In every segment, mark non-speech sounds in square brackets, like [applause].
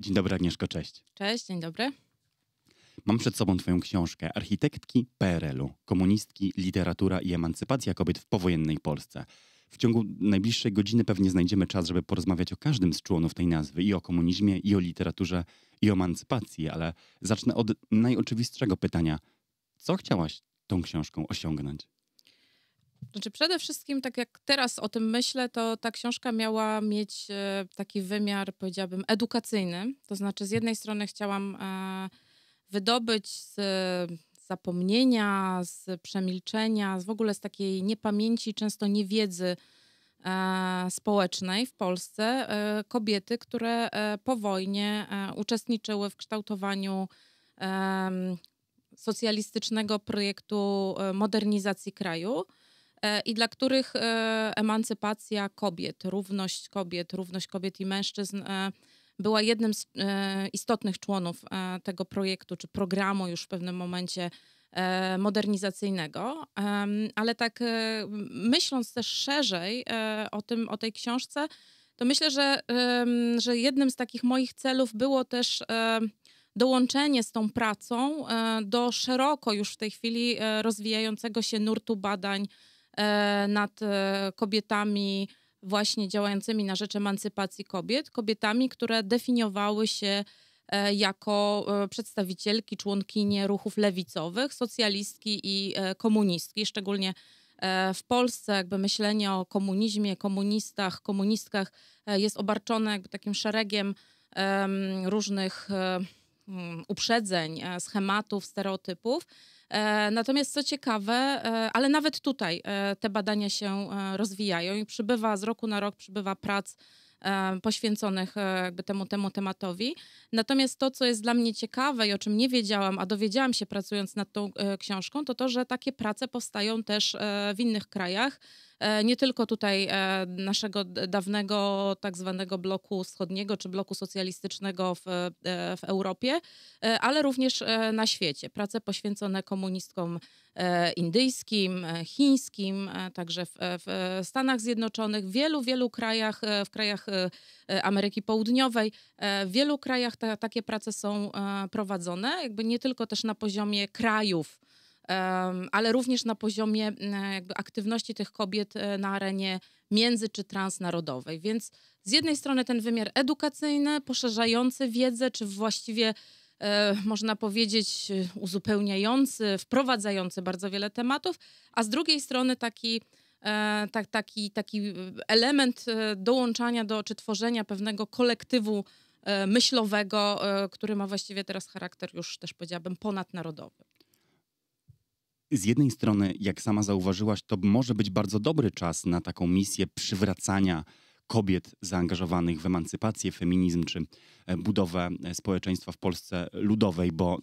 Dzień dobry Agnieszko, cześć. Cześć, dzień dobry. Mam przed sobą Twoją książkę Architektki PRL-u. Komunistki, literatura i emancypacja kobiet w powojennej Polsce. W ciągu najbliższej godziny pewnie znajdziemy czas, żeby porozmawiać o każdym z członów tej nazwy i o komunizmie, i o literaturze, i o emancypacji, ale zacznę od najoczywistszego pytania. Co chciałaś tą książką osiągnąć? Znaczy przede wszystkim, tak jak teraz o tym myślę, to ta książka miała mieć e, taki wymiar, powiedziałabym, edukacyjny. To znaczy z jednej strony chciałam e, wydobyć z zapomnienia, z przemilczenia, z w ogóle z takiej niepamięci, często niewiedzy e, społecznej w Polsce kobiety, które po wojnie uczestniczyły w kształtowaniu socjalistycznego projektu modernizacji kraju E, i dla których e, emancypacja kobiet, równość kobiet, równość kobiet i mężczyzn e, była jednym z istotnych członów tego projektu, czy programu już w pewnym momencie modernizacyjnego, ale tak myśląc też szerzej o, tym, o tej książce, to myślę, że, że jednym z takich moich celów było też dołączenie z tą pracą do szeroko już w tej chwili rozwijającego się nurtu badań E, nad e, kobietami właśnie działającymi na rzecz emancypacji kobiet, kobietami, które definiowały się e, jako przedstawicielki, członkinie ruchów lewicowych, socjalistki i komunistki, szczególnie w Polsce jakby myślenie o komunizmie, komunistach, komunistkach jest obarczone jakby takim szeregiem różnych uprzedzeń, schematów, stereotypów. E, natomiast co ciekawe, e, ale nawet tutaj e, te badania się rozwijają i przybywa z roku na rok przybywa prac poświęconych jakby temu, temu tematowi. Natomiast to, co jest dla mnie ciekawe i o czym nie wiedziałam, a dowiedziałam się pracując nad tą książką, to to, że takie prace powstają też w innych krajach. E, nie tylko tutaj e, naszego dawnego tak zwanego bloku wschodniego czy bloku socjalistycznego w, e, w Europie, ale również na świecie. Prace poświęcone komunistkom indyjskim, chińskim, także w, w, Stanach Zjednoczonych, w wielu, wielu krajach, w krajach Ameryki Południowej, w wielu krajach ta, takie prace są prowadzone, jakby nie tylko też na poziomie krajów, ale również na poziomie jakby aktywności tych kobiet e, na arenie między czy transnarodowej. Więc z jednej strony ten wymiar edukacyjny, poszerzający wiedzę, czy właściwie e, można powiedzieć uzupełniający, wprowadzający bardzo wiele tematów, a z drugiej strony taki tak, taki, taki element dołączania do czy tworzenia pewnego kolektywu myślowego, który ma właściwie teraz charakter już też powiedziałabym ponadnarodowy z jednej strony, jak sama zauważyłaś, to może być bardzo dobry czas na taką misję przywracania kobiet zaangażowanych w emancypację, feminizm czy e, budowę e, społeczeństwa w Polsce ludowej, bo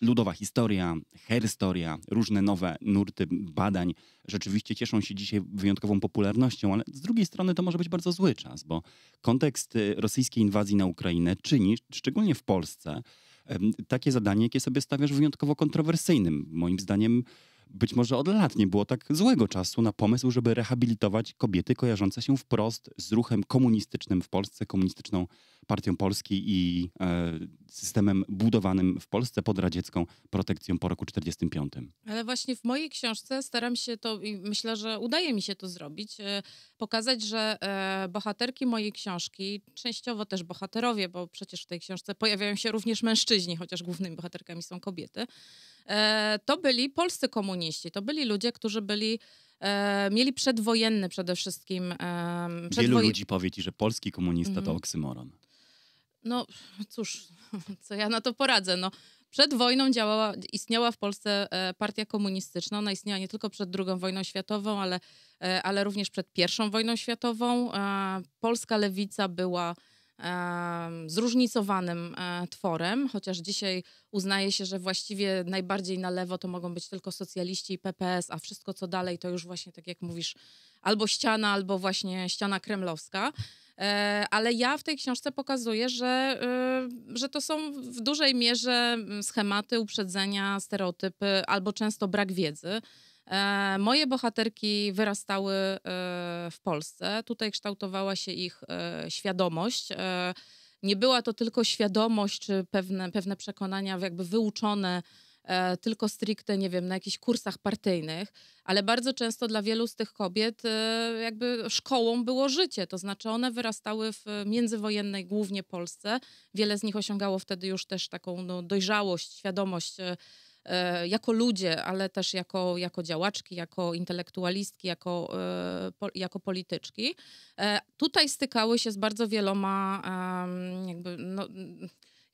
ludowa historia, herstoria, różne nowe nurty badań rzeczywiście cieszą się dzisiaj wyjątkową popularnością, ale z drugiej strony to może być bardzo zły czas, bo kontekst y, rosyjskiej inwazji na Ukrainę czyni, szczególnie w Polsce, takie zadanie, jakie sobie stawiasz, wyjątkowo kontrowersyjnym. Moim zdaniem być może od lat nie było tak złego czasu na pomysł, żeby rehabilitować kobiety kojarzące się wprost z ruchem komunistycznym w Polsce, komunistyczną partią Polski i e, systemem budowanym w Polsce pod radziecką protekcją po roku 1945. Ale właśnie w mojej książce staram się to i myślę, że udaje mi się to zrobić, e, pokazać, że e, bohaterki mojej książki, częściowo też bohaterowie, bo przecież w tej książce pojawiają się również mężczyźni, chociaż głównymi bohaterkami są kobiety, E, to byli polscy komuniści, to byli ludzie, którzy byli E, mieli przedwojenny przede wszystkim. E, przedwoj... Wielu ludzi powie ci, że polski komunista mm -hmm. to mhm. oksymoron. No cóż, [laughs] co ja na to poradzę. No, przed wojną działała, istniała w Polsce e, partia komunistyczna. Ona istniała nie tylko przed II wojną światową, ale, e, ale również przed I wojną światową. Polska lewica była zróżnicowanym e, tworem, chociaż dzisiaj uznaje się, że właściwie najbardziej na lewo to mogą być tylko socjaliści i PPS, a wszystko co dalej to już właśnie, tak jak mówisz, albo ściana, albo właśnie ściana kremlowska. E, ale ja w tej książce pokazuję, że, e, że to są w dużej mierze schematy, uprzedzenia, stereotypy albo często brak wiedzy. E, moje bohaterki wyrastały e, w Polsce. Tutaj kształtowała się ich e, świadomość. Nie była to tylko świadomość czy pewne, pewne przekonania jakby wyuczone tylko stricte, nie wiem, na jakichś kursach partyjnych, ale bardzo często dla wielu z tych kobiet jakby szkołą było życie, to znaczy one wyrastały w międzywojennej głównie Polsce, wiele z nich osiągało wtedy już też taką no, dojrzałość, świadomość E, jako ludzie, ale też jako, jako działaczki, jako intelektualistki, jako, e, jako polityczki, e, tutaj stykały się z bardzo wieloma jakby no,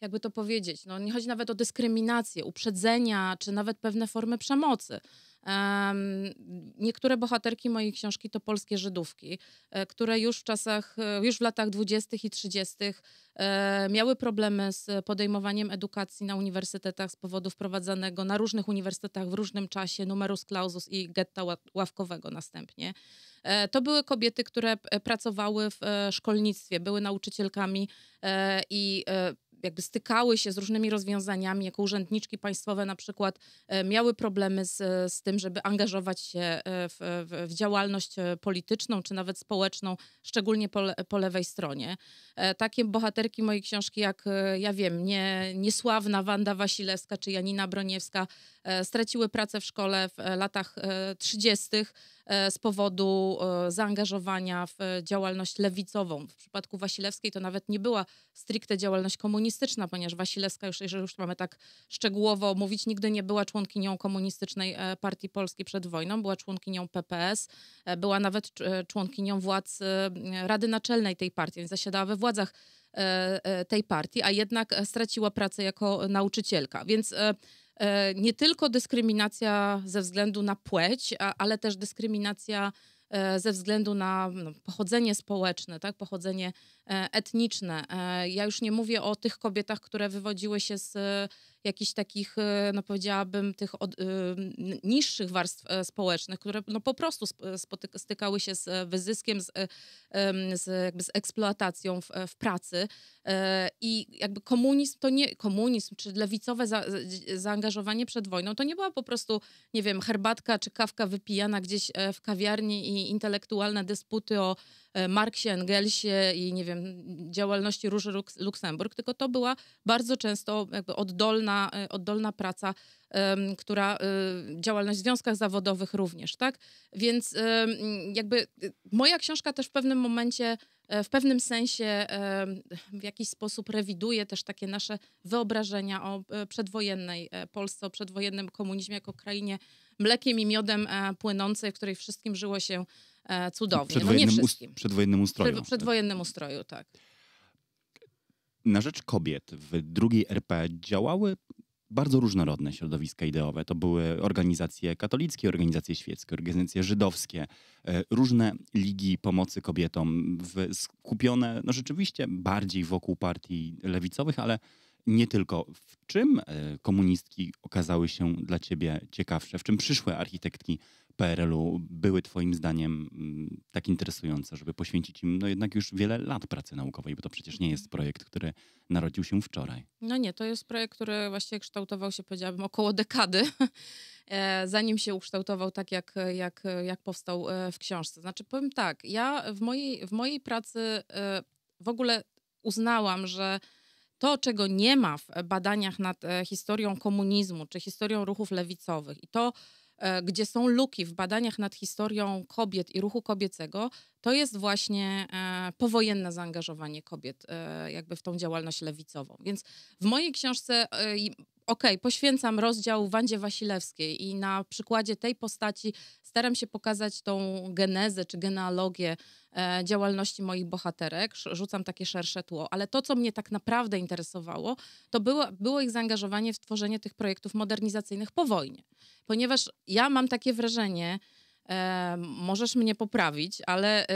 jakby to powiedzieć, no nie chodzi nawet o dyskryminację, uprzedzenia, czy nawet pewne formy przemocy. Um, niektóre bohaterki mojej książki to polskie Żydówki, e, które już w czasach, e, już w latach 20. i 30. E, miały problemy z podejmowaniem edukacji na uniwersytetach z powodu wprowadzanego na różnych uniwersytetach w różnym czasie numerus clausus i getta ławkowego następnie. E, to były kobiety, które pracowały w e, szkolnictwie, były nauczycielkami e, i jakby stykały się z różnymi rozwiązaniami, jako urzędniczki państwowe na przykład e, miały problemy z, z tym, żeby angażować się e, w, w, w działalność e, polityczną czy nawet społeczną, szczególnie po, po lewej stronie. Takie bohaterki mojej książki jak, ja wiem, nie, niesławna Wanda Wasilewska czy Janina Broniewska straciły pracę w szkole w latach 30. E, z powodu e, zaangażowania w działalność lewicową. W przypadku Wasilewskiej to nawet nie była stricte działalność komunistyczna, ponieważ Wasilewska, już, jeżeli już mamy tak szczegółowo mówić, nigdy nie była członkinią komunistycznej e, partii polskiej przed wojną, była członkinią PPS, była nawet członkinią władz Rady Naczelnej tej partii, więc zasiadała we władzach tej partii, a jednak straciła pracę jako nauczycielka. Więc E, nie tylko dyskryminacja ze względu na płeć, ale też dyskryminacja e, ze względu na no, pochodzenie społeczne, tak, pochodzenie E, etniczne. E, ja już nie mówię o tych kobietach, które wywodziły się z e, jakichś takich, no powiedziałabym, tych od, niższych warstw społecznych, które no po prostu stykały się z wyzyskiem, z, z, jakby z eksploatacją w, w, pracy. I jakby komunizm to nie, komunizm czy lewicowe za, zaangażowanie przed wojną to nie była po prostu, nie wiem, herbatka czy kawka wypijana gdzieś w kawiarni i intelektualne dysputy o E, Marksie, Engelsie i nie wiem, działalności Róży Luksemburg, tylko to była bardzo często jakby oddolna, e, oddolna praca, która e, działalność w związkach zawodowych również, tak? Więc jakby moja książka też w pewnym momencie w pewnym sensie w jakiś sposób rewiduje też takie nasze wyobrażenia o przedwojennej Polsce, o przedwojennym komunizmie jako krainie mlekiem i miodem płynącej, w której wszystkim żyło się E, cudownie. Przedwojennym no nie wszystkim. Przedwojennym ustroju. Przed, przedwojennym tak. ustroju, tak. Na rzecz kobiet w drugiej RP działały bardzo różnorodne środowiska ideowe. To były organizacje katolickie, organizacje świeckie, organizacje żydowskie, e, różne ligi pomocy kobietom, skupione no rzeczywiście bardziej wokół partii lewicowych, ale nie tylko. W czym e, komunistki okazały się dla ciebie ciekawsze? W czym przyszłe architektki PRL-u były Twoim zdaniem mm, tak interesujące, żeby poświęcić im no jednak już wiele lat pracy naukowej, bo to przecież nie jest mhm. projekt, który narodził się wczoraj. No nie, to jest projekt, który właściwie kształtował się, powiedziałabym, około dekady, [laughs] e, zanim się ukształtował tak, jak, jak, jak powstał e, w książce. Znaczy, powiem tak, ja w mojej, w mojej pracy e, w ogóle uznałam, że to, czego nie ma w badaniach nad historią komunizmu czy historią ruchów lewicowych i to, E, gdzie są luki w badaniach nad historią kobiet i ruchu kobiecego, to jest właśnie e, powojenne zaangażowanie kobiet e, jakby w tą działalność lewicową. Więc w mojej książce OK, poświęcam rozdział Wandzie Wasilewskiej i na przykładzie tej postaci staram się pokazać tą genezę czy genealogię E, działalności moich bohaterek, rzucam takie szersze tło, ale to, co mnie tak naprawdę interesowało, to było, było ich zaangażowanie w tworzenie tych projektów modernizacyjnych po wojnie. Ponieważ ja mam takie wrażenie, e, możesz mnie poprawić, ale e,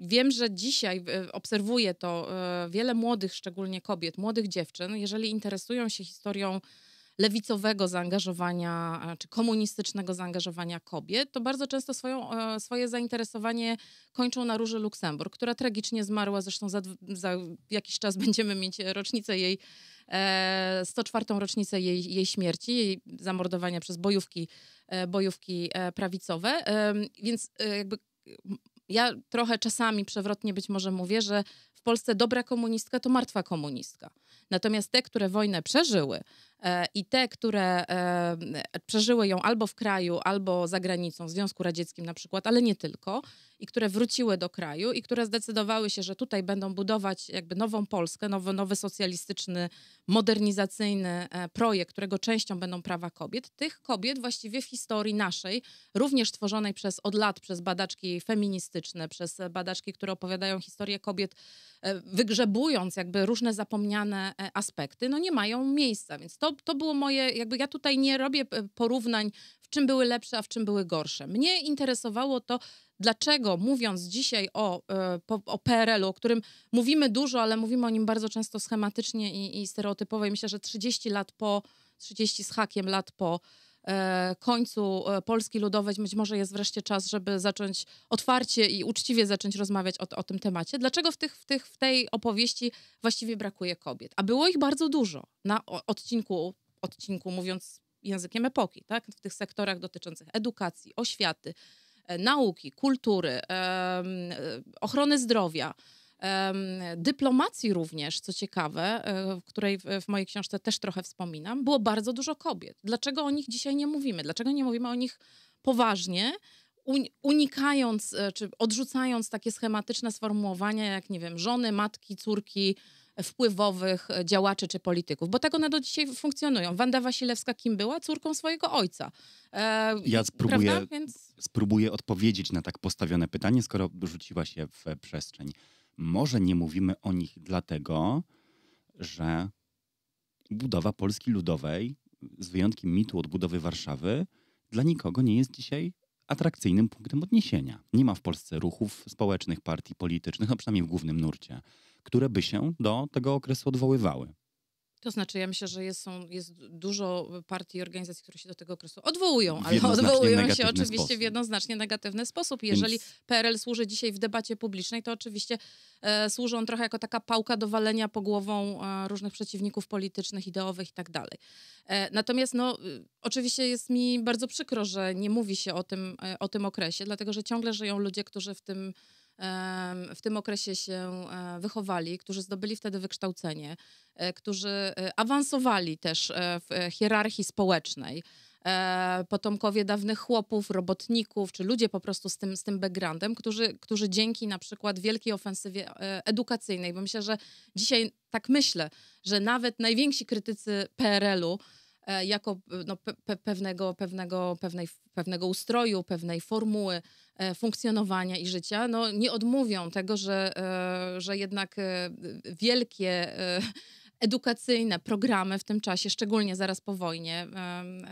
wiem, że dzisiaj e, obserwuję to e, wiele młodych, szczególnie kobiet, młodych dziewczyn, jeżeli interesują się historią lewicowego zaangażowania e, czy komunistycznego zaangażowania kobiet, to bardzo często swoją, e, swoje zainteresowanie kończą na Róży Luksemburg, która tragicznie zmarła. Zresztą za, za jakiś czas [laughs] będziemy mieć rocznicę jej, 104. E, rocznicę jej, jej śmierci, jej zamordowania przez bojówki, bojówki prawicowe. Więc jakby ja trochę czasami przewrotnie być może mówię, że w Polsce dobra komunistka to martwa komunistka. Natomiast te, które wojnę przeżyły, E, i te, które e, przeżyły ją albo w kraju, albo za granicą, w Związku Radzieckim na przykład, ale nie tylko, i które wróciły do kraju i które zdecydowały się, że tutaj będą budować jakby nową Polskę, nowy, nowy socjalistyczny, modernizacyjny e, projekt, którego częścią będą prawa kobiet, tych kobiet właściwie w historii naszej, również tworzonej przez od lat przez badaczki feministyczne, przez badaczki, które opowiadają historię kobiet, wygrzebując jakby różne zapomniane aspekty, no nie mają miejsca, więc to to, to było moje, jakby ja tutaj nie robię e, porównań, w czym były lepsze, a w czym były gorsze. Mnie interesowało to, dlaczego mówiąc dzisiaj o, e, o PRL-u, o którym mówimy dużo, ale mówimy o nim bardzo często schematycznie i, i stereotypowo, I myślę, że 30 lat po, 30 z hakiem lat po E, końcu e, Polski Ludowej być może jest wreszcie czas, żeby zacząć otwarcie i uczciwie zacząć rozmawiać o, o tym temacie. Dlaczego w, tych, w, tych, w tej opowieści właściwie brakuje kobiet? A było ich bardzo dużo na odcinku, odcinku mówiąc językiem epoki, tak? w tych sektorach dotyczących edukacji, oświaty, e, nauki, kultury, ochrony zdrowia dyplomacji również, co ciekawe, e, w której w mojej książce też trochę wspominam, było bardzo dużo kobiet. Dlaczego o nich dzisiaj nie mówimy? Dlaczego nie mówimy o nich poważnie? unikając e, czy odrzucając takie schematyczne sformułowania jak, nie wiem, żony, matki, córki wpływowych e, działaczy czy polityków, bo tego na do dzisiaj funkcjonują. Wanda Wasilewska kim była? Córką swojego ojca. E, ja spróbuję, Więc... spróbuję odpowiedzieć na tak postawione pytanie, skoro rzuciła się w przestrzeń. Może nie mówimy o nich dlatego, że budowa Polski Ludowej, z wyjątkiem mitu odbudowy Warszawy, dla nikogo nie jest dzisiaj atrakcyjnym punktem odniesienia. Nie ma w Polsce ruchów społecznych, partii politycznych, a przynajmniej w głównym nurcie, które by się do tego okresu odwoływały. To znaczy, ja myślę, że jest, są, jest dużo partii i organizacji, które się do tego okresu odwołują, ale odwołują się oczywiście sposób. w jednoznacznie negatywny sposób. Jeżeli Więc... PRL służy dzisiaj w debacie publicznej, to oczywiście e, służy on trochę jako taka pałka do walenia po głową e, różnych przeciwników politycznych, ideowych i tak dalej. E, natomiast no, y, oczywiście jest mi bardzo przykro, że nie mówi się o tym, e, o tym okresie, dlatego że ciągle żyją ludzie, którzy w tym w tym okresie się e, wychowali, którzy zdobyli wtedy wykształcenie, e, którzy e, awansowali też w hierarchii społecznej. Potomkowie dawnych chłopów, robotników, czy ludzie po prostu z tym, z tym backgroundem, którzy, którzy dzięki na przykład wielkiej ofensywie edukacyjnej, bo myślę, że dzisiaj tak myślę, że nawet najwięksi krytycy PRL-u E, jako e, no, pe pewnego, pewnego, pewnej, pewnego ustroju, pewnej formuły e, funkcjonowania i życia, no, nie odmówią tego, że, że jednak wielkie edukacyjne programy w tym czasie, szczególnie zaraz po wojnie,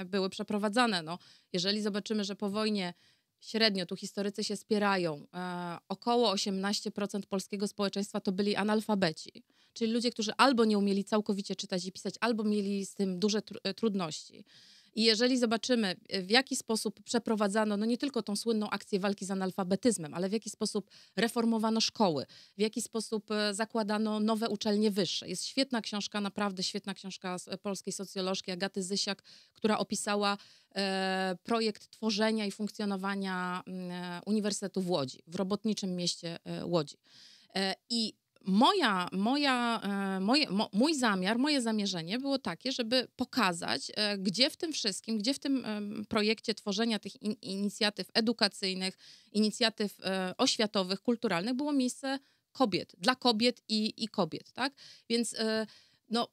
były przeprowadzane. No, jeżeli zobaczymy, że po wojnie średnio, tu historycy się spierają, około 18% polskiego społeczeństwa to byli analfabeci czyli ludzie, którzy albo nie umieli całkowicie czytać i pisać, albo mieli z tym duże tr e, trudności. I jeżeli zobaczymy, e, w jaki sposób przeprowadzano, no nie tylko tą słynną akcję walki z analfabetyzmem, ale w jaki sposób reformowano szkoły, w jaki sposób e, zakładano nowe uczelnie wyższe. Jest świetna książka, naprawdę świetna książka polskiej socjolożki Agaty Zysiak, która opisała e, projekt tworzenia i funkcjonowania mm, e, Uniwersytetu w Łodzi, w robotniczym mieście e, Łodzi. I moja, moja, e, moje, mój zamiar, moje zamierzenie było takie, żeby pokazać, e, gdzie w tym wszystkim, gdzie w tym projekcie tworzenia tych in, inicjatyw edukacyjnych, inicjatyw e, oświatowych, kulturalnych było miejsce kobiet, dla kobiet i, i kobiet, tak? Więc no,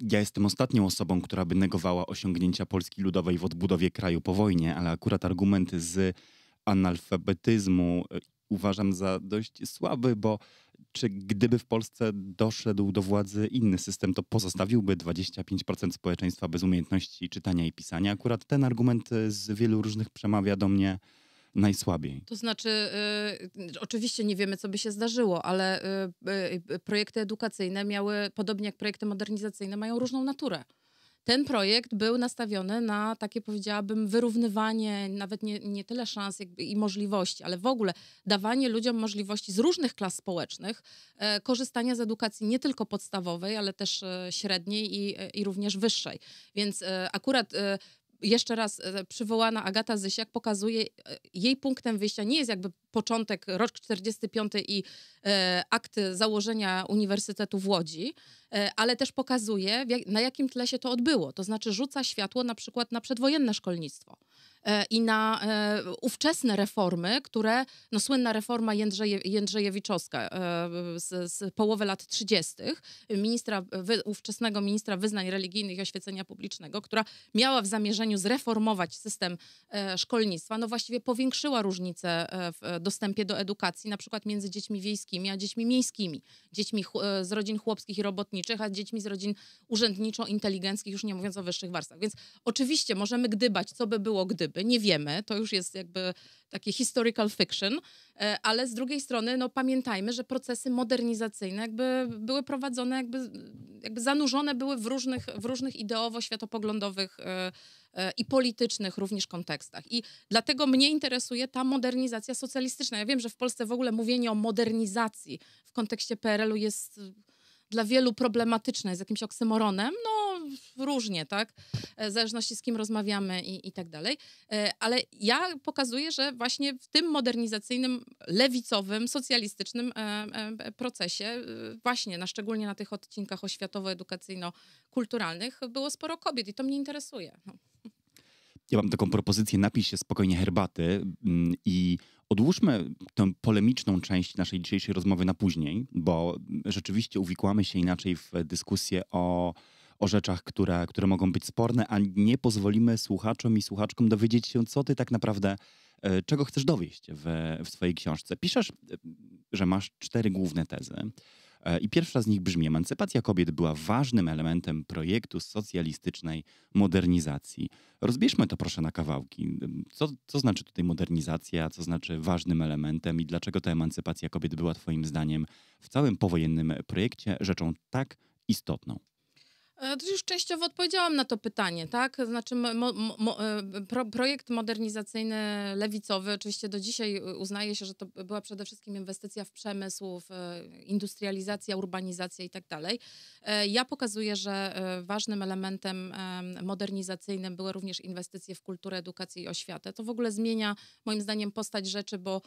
ja jestem ostatnią osobą, która by negowała osiągnięcia Polski Ludowej w odbudowie kraju po wojnie, ale akurat argumenty z analfabetyzmu uważam za dość słaby, bo czy gdyby w Polsce doszedł do władzy inny system, to pozostawiłby 25% społeczeństwa bez umiejętności czytania i pisania? Akurat ten argument e, z wielu różnych przemawia do mnie najsłabiej. To znaczy, y, oczywiście nie wiemy, co by się zdarzyło, ale y, y, projekty edukacyjne miały, podobnie jak projekty modernizacyjne, mają różną naturę ten projekt był nastawiony na takie, powiedziałabym, wyrównywanie nawet nie, nie tyle szans i możliwości, ale w ogóle dawanie ludziom możliwości z różnych klas społecznych e, korzystania z edukacji nie tylko podstawowej, ale też e, średniej i, e, i również wyższej. Więc e, akurat e, jeszcze raz e, e, przywołana Agata Zysiak pokazuje, e, jej punktem wyjścia nie jest jakby początek, rok 45 i e, akt założenia Uniwersytetu w Łodzi, e, ale też pokazuje, jak, na jakim tle się to odbyło. To znaczy rzuca światło na przykład na przedwojenne szkolnictwo. E, i na e, ówczesne reformy, które, no słynna reforma Jędrzeje, Jędrzejewiczowska e, z, z, połowy lat 30. Ministra, ówczesnego ministra wyznań religijnych i oświecenia publicznego, która miała w zamierzeniu zreformować system szkolnictwa, no właściwie powiększyła różnice w dostępie do edukacji, na przykład między dziećmi wiejskimi a dziećmi miejskimi, dziećmi z rodzin chłopskich i robotniczych, a dziećmi z rodzin urzędniczo-inteligenckich, już nie mówiąc o wyższych warstwach. Więc oczywiście możemy gdybać, co by było gdyby, nie wiemy, to już jest jakby takie historical fiction, e, ale z drugiej strony no, pamiętajmy, że procesy modernizacyjne jakby były prowadzone, jakby, jakby zanurzone były w różnych, w różnych ideowo-światopoglądowych e, e, i politycznych również kontekstach. I dlatego mnie interesuje ta modernizacja socjalistyczna. Ja wiem, że w Polsce w ogóle mówienie o modernizacji w kontekście PRL-u jest dla wielu problematyczne, jest jakimś oksymoronem, no różnie, tak? E, w zależności z kim rozmawiamy i, i tak dalej. E, ale ja pokazuję, że właśnie w tym modernizacyjnym, lewicowym, socjalistycznym e, procesie, właśnie na szczególnie na tych odcinkach oświatowo-edukacyjno-kulturalnych, było sporo kobiet i to mnie interesuje. No. Ja mam taką propozycję, napisz się spokojnie herbaty mm, i Odłóżmy tę polemiczną część naszej dzisiejszej rozmowy na później, bo rzeczywiście uwikłamy się inaczej w dyskusję o, o rzeczach, które, które mogą być sporne, a nie pozwolimy słuchaczom i słuchaczkom dowiedzieć się, co ty tak naprawdę, e, czego chcesz dowieść w, w swojej książce. Piszesz, e, że masz cztery główne tezy. E, I pierwsza z nich brzmi: Emancypacja kobiet była ważnym elementem projektu socjalistycznej modernizacji. Rozbierzmy to proszę na kawałki. Co, co znaczy tutaj modernizacja, co znaczy ważnym elementem i dlaczego ta emancypacja kobiet była Twoim zdaniem w całym powojennym projekcie rzeczą tak istotną? E, to już częściowo odpowiedziałam na to pytanie, tak? Znaczy, mo, mo, e, pro, projekt modernizacyjny lewicowy oczywiście do dzisiaj e, uznaje się, że to była przede wszystkim inwestycja w przemysł, w industrializację, urbanizację i tak dalej. Ja pokazuję, że ważnym elementem modernizacyjnym były również inwestycje w kulturę, edukację i oświatę. To w ogóle zmienia moim zdaniem postać rzeczy, bo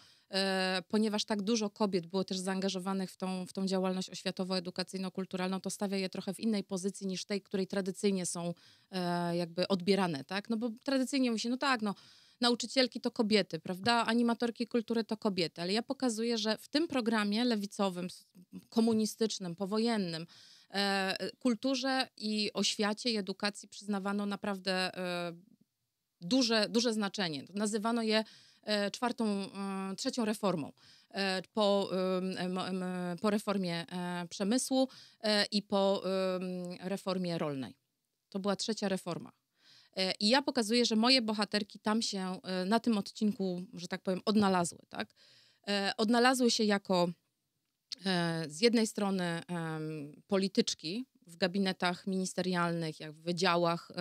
ponieważ tak dużo kobiet było też zaangażowanych w tą, w tą działalność oświatowo-edukacyjno-kulturalną, to stawia je trochę w innej pozycji niż niż tej, której tradycyjnie są e, jakby odbierane, tak? No bo tradycyjnie mówi się, no tak, no nauczycielki to kobiety, prawda? Animatorki kultury to kobiety, ale ja pokazuję, że w tym programie lewicowym, komunistycznym, powojennym, e, kulturze i oświacie i edukacji przyznawano naprawdę e, duże, duże znaczenie. Nazywano je E, czwartą, e, trzecią reformą. E, po, po reformie przemysłu i po reformie rolnej. To była trzecia reforma. I ja pokazuję, że moje bohaterki tam się na tym odcinku, że tak powiem, odnalazły. Tak? Odnalazły się jako z jednej strony polityczki w gabinetach ministerialnych, jak w wydziałach,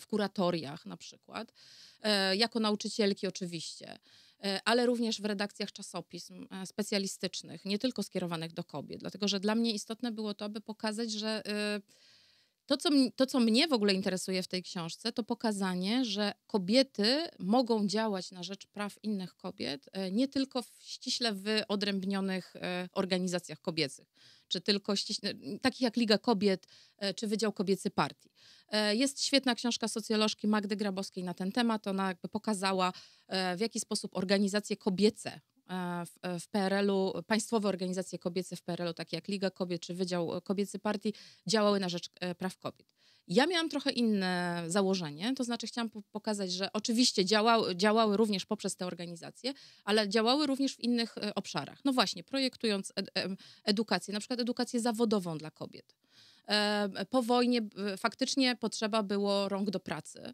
w kuratoriach na przykład E, jako nauczycielki oczywiście, e, ale również w redakcjach czasopism e, specjalistycznych, nie tylko skierowanych do kobiet, dlatego że dla mnie istotne było to, aby pokazać, że to co, to, co mnie w ogóle interesuje w tej książce, to pokazanie, że kobiety mogą działać na rzecz praw innych kobiet, e, nie tylko w ściśle wyodrębnionych e, organizacjach kobiecych, czy tylko ściśle, takich jak Liga Kobiet, e, czy Wydział Kobiecy Partii. Jest świetna książka socjolożki Magdy Grabowskiej na ten temat. Ona jakby pokazała, w jaki sposób organizacje kobiece E, w, e, w PRL-u, państwowe organizacje kobiece w PRL-u, takie jak Liga Kobiet czy Wydział e, Kobiecy Partii, działały na rzecz praw kobiet. Ja miałam trochę inne założenie, to znaczy chciałam pokazać, że oczywiście działały, działały również poprzez te organizacje, ale działały również w innych obszarach. No właśnie, projektując edukację, na przykład edukację zawodową dla kobiet. Po wojnie faktycznie potrzeba było rąk do pracy.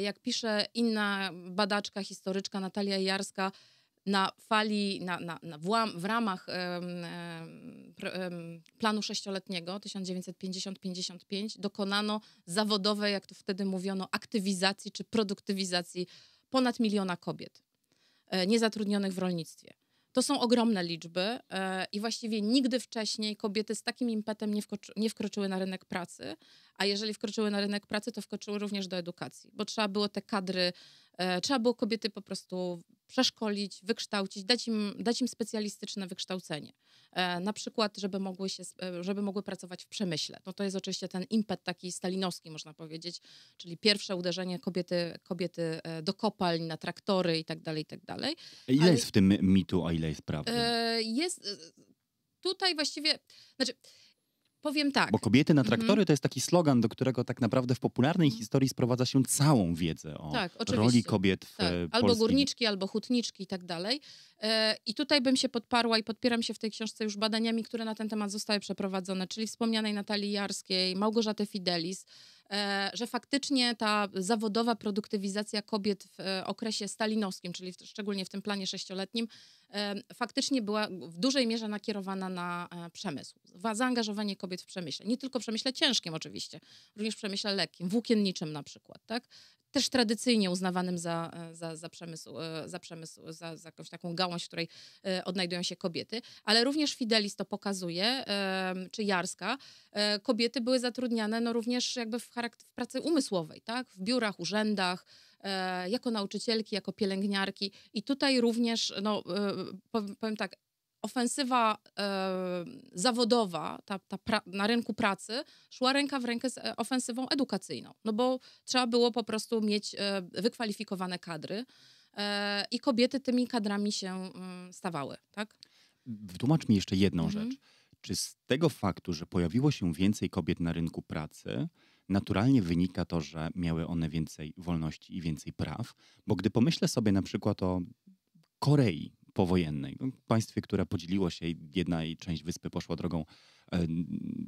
Jak pisze inna badaczka, historyczka Natalia Jarska, na fali, na, na, na w, w, ramach um, um, planu sześcioletniego 1950-55 dokonano zawodowej, jak to wtedy mówiono, aktywizacji czy produktywizacji ponad miliona kobiet e, niezatrudnionych w rolnictwie. To są ogromne liczby e, i właściwie nigdy wcześniej kobiety z takim impetem nie, wkroczy, nie wkroczyły na rynek pracy, a jeżeli wkroczyły na rynek pracy, to wkroczyły również do edukacji, bo trzeba było te kadry, e, trzeba było kobiety po prostu przeszkolić, wykształcić, dać im, dać im specjalistyczne wykształcenie. E, na przykład, żeby mogły, się, e, żeby mogły pracować w przemyśle. No to jest oczywiście ten impet taki stalinowski, można powiedzieć, czyli pierwsze uderzenie kobiety, kobiety e, do kopalń, na traktory i tak dalej, i tak dalej. Ile jest w tym mitu, a ile jest prawdy? E, jest... E, tutaj właściwie, znaczy, Powiem tak. Bo kobiety na mhm. traktory mhm. to jest taki slogan, do którego tak naprawdę w popularnej mhm. historii sprowadza się całą wiedzę o tak, roli kobiet w e, tak. Albo polskim... górniczki, albo hutniczki i tak dalej. E, I tutaj bym się podparła i podpieram się w tej książce już badaniami, które na ten temat zostały przeprowadzone, czyli wspomnianej Natalii Jarskiej, Małgorzaty Fidelis, E, że faktycznie ta zawodowa produktywizacja kobiet w e, okresie stalinowskim, czyli w, szczególnie w tym planie sześcioletnim, e, faktycznie była w dużej mierze nakierowana na przemysł. Zaangażowanie kobiet w przemyśle. Nie tylko w przemyśle ciężkim oczywiście, również w przemyśle lekkim, włókienniczym na przykład. Tak? też tradycyjnie uznawanym za, e, za, za przemysł, e, za, przemysł za, za jakąś taką gałąź, w której e, odnajdują się kobiety, ale również Fidelis to pokazuje, czy Jarska, kobiety były zatrudniane no, również jakby w, w pracy umysłowej, tak? w biurach, urzędach, jako nauczycielki, jako pielęgniarki. I tutaj również, no, powiem tak, ofensywa e, zawodowa ta, ta pra, na rynku pracy szła ręka w rękę z e, ofensywą edukacyjną, no bo trzeba było po prostu mieć e, wykwalifikowane kadry e, i kobiety tymi kadrami się mm, stawały, tak? Wytłumacz mi jeszcze jedną mhm. rzecz. Czy z tego faktu, że pojawiło się więcej kobiet na rynku pracy, naturalnie wynika to, że miały one więcej wolności i więcej praw? Bo gdy pomyślę sobie na przykład o Korei, powojennej. No, państwie, które podzieliło się, jedna część wyspy poszła drogą e,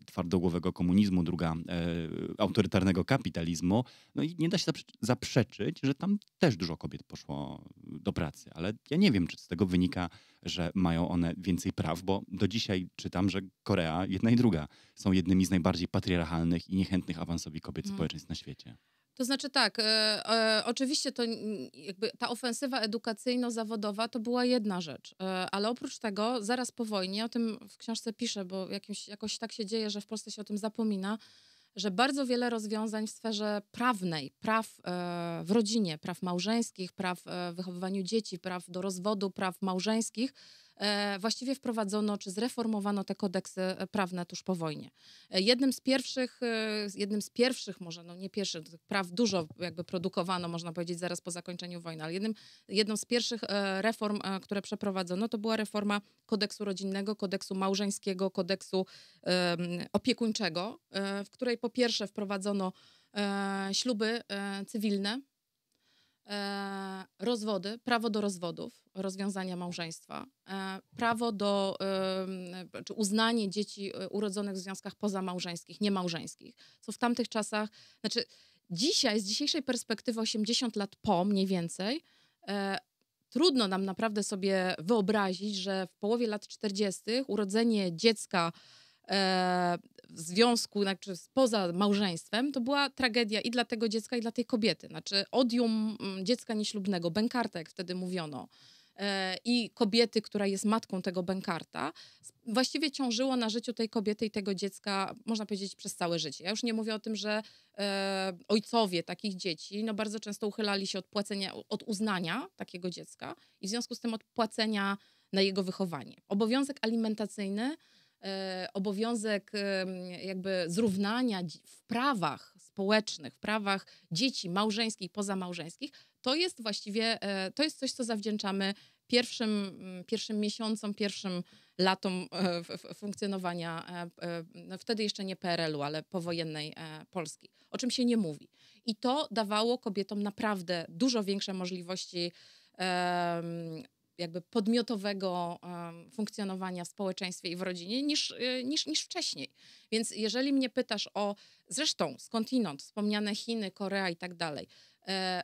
twardogłowego komunizmu, druga e, autorytarnego kapitalizmu. No i nie da się zaprzeczyć, że tam też dużo kobiet poszło do pracy, ale ja nie wiem, czy z tego wynika, że mają one więcej praw, bo do dzisiaj czytam, że Korea, jedna i druga, są jednymi z najbardziej patriarchalnych i niechętnych awansowi kobiet mm. społeczeństw na świecie. To znaczy tak, e, e, oczywiście to jakby ta ofensywa edukacyjno-zawodowa to była jedna rzecz, e, ale oprócz tego zaraz po wojnie, o tym w książce piszę, bo jakimś, jakoś tak się dzieje, że w Polsce się o tym zapomina, że bardzo wiele rozwiązań w sferze prawnej, praw e, w rodzinie, praw małżeńskich, praw e, w wychowywaniu dzieci, praw do rozwodu, praw małżeńskich – E, właściwie wprowadzono czy zreformowano te kodeksy e, prawne tuż po wojnie. E, jednym z pierwszych, jednym z pierwszych może, no nie pierwszych, no praw dużo jakby produkowano, można powiedzieć, zaraz po zakończeniu wojny, ale jednym, jedną z pierwszych reform, które przeprowadzono, to była reforma kodeksu rodzinnego, kodeksu małżeńskiego, kodeksu opiekuńczego, w której po pierwsze wprowadzono śluby cywilne, E, rozwody, prawo do rozwodów, rozwiązania małżeństwa, e, prawo do uznania e, czy uznanie dzieci urodzonych w związkach pozamałżeńskich, niemałżeńskich, co w tamtych czasach, znaczy dzisiaj, z dzisiejszej perspektywy 80 lat po mniej więcej, trudno nam naprawdę sobie wyobrazić, że w połowie lat 40. urodzenie dziecka związku, znaczy poza małżeństwem, to była tragedia i dla tego dziecka, i dla tej kobiety. Znaczy odium mm, dziecka nieślubnego, bękarta, jak wtedy mówiono, e, i kobiety, która jest matką tego bękarta, właściwie ciążyło na życiu tej kobiety i tego dziecka, można powiedzieć, przez całe życie. Ja już nie mówię o tym, że e, ojcowie takich dzieci no, bardzo często uchylali się od płacenia, od uznania takiego dziecka i w związku z tym od płacenia na jego wychowanie. Obowiązek alimentacyjny E, obowiązek e, jakby zrównania w prawach społecznych, w prawach dzieci małżeńskich, pozamałżeńskich, to jest właściwie, e, to jest coś, co zawdzięczamy pierwszym, mm, pierwszym miesiącom, pierwszym latom funkcjonowania, no wtedy jeszcze nie PRL-u, ale powojennej Polski, o czym się nie mówi. I to dawało kobietom naprawdę dużo większe możliwości jakby podmiotowego funkcjonowania w społeczeństwie i w rodzinie niż, y, niż, niż wcześniej. Więc jeżeli mnie pytasz o, zresztą skądinąd, wspomniane Chiny, Korea i tak dalej, e,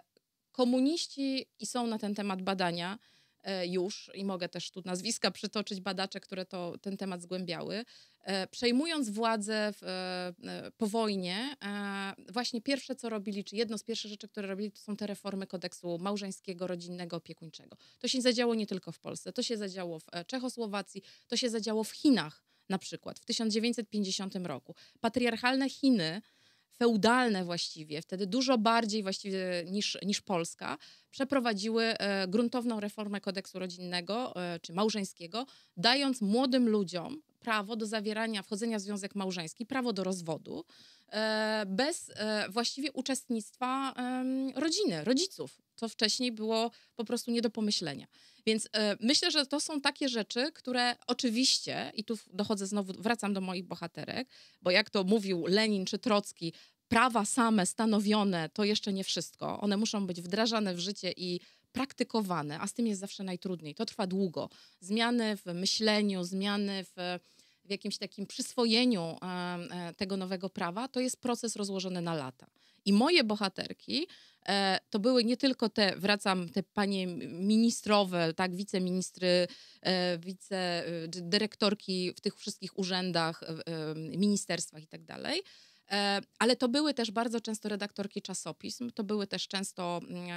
komuniści i są na ten temat badania, e, już i mogę też tu nazwiska przytoczyć badacze, które to, ten temat zgłębiały, E, przejmując władzę w, e, e, po wojnie, właśnie pierwsze co robili, czy jedno z pierwszych rzeczy, które robili, to są te reformy kodeksu małżeńskiego, rodzinnego, opiekuńczego. To się zadziało nie tylko w Polsce, to się zadziało w Czechosłowacji, to się zadziało w Chinach na przykład w 1950 roku. Patriarchalne Chiny feudalne właściwie, wtedy dużo bardziej właściwie niż, niż Polska, przeprowadziły gruntowną reformę kodeksu rodzinnego czy małżeńskiego, dając młodym ludziom prawo do zawierania, wchodzenia w związek małżeński, prawo do rozwodu, e, bez e, właściwie uczestnictwa rodziny, rodziców. To wcześniej było po prostu nie do pomyślenia. Więc e, myślę, że to są takie rzeczy, które oczywiście, i tu dochodzę znowu, wracam do moich bohaterek, bo jak to mówił Lenin czy Trocki, prawa same stanowione to jeszcze nie wszystko. One muszą być wdrażane w życie i praktykowane, a z tym jest zawsze najtrudniej. To trwa długo. Zmiany w myśleniu, zmiany w, w jakimś takim przyswojeniu e, e, tego nowego prawa, to jest proces rozłożony na lata. I moje bohaterki e, to były nie tylko te, wracam, te panie ministrowe, tak, wiceministry, wicedyrektorki w tych wszystkich urzędach, ministerstwach i tak dalej, E, ale to były też bardzo często redaktorki czasopism, to były też często mm,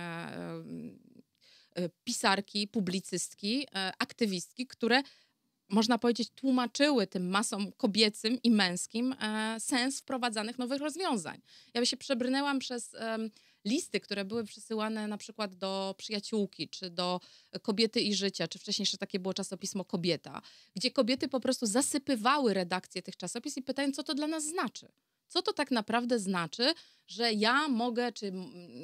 e, e, pisarki, publicystki, aktywistki, które można powiedzieć, tłumaczyły tym masom kobiecym i męskim sens wprowadzanych nowych rozwiązań. Ja się przebrnęłam przez listy, które były przesyłane na przykład do przyjaciółki, czy do kobiety i życia, czy wcześniejsze takie było czasopismo Kobieta, gdzie kobiety po prostu zasypywały redakcję tych czasopism i pytają, co to dla nas znaczy co to tak naprawdę znaczy, że ja mogę, czy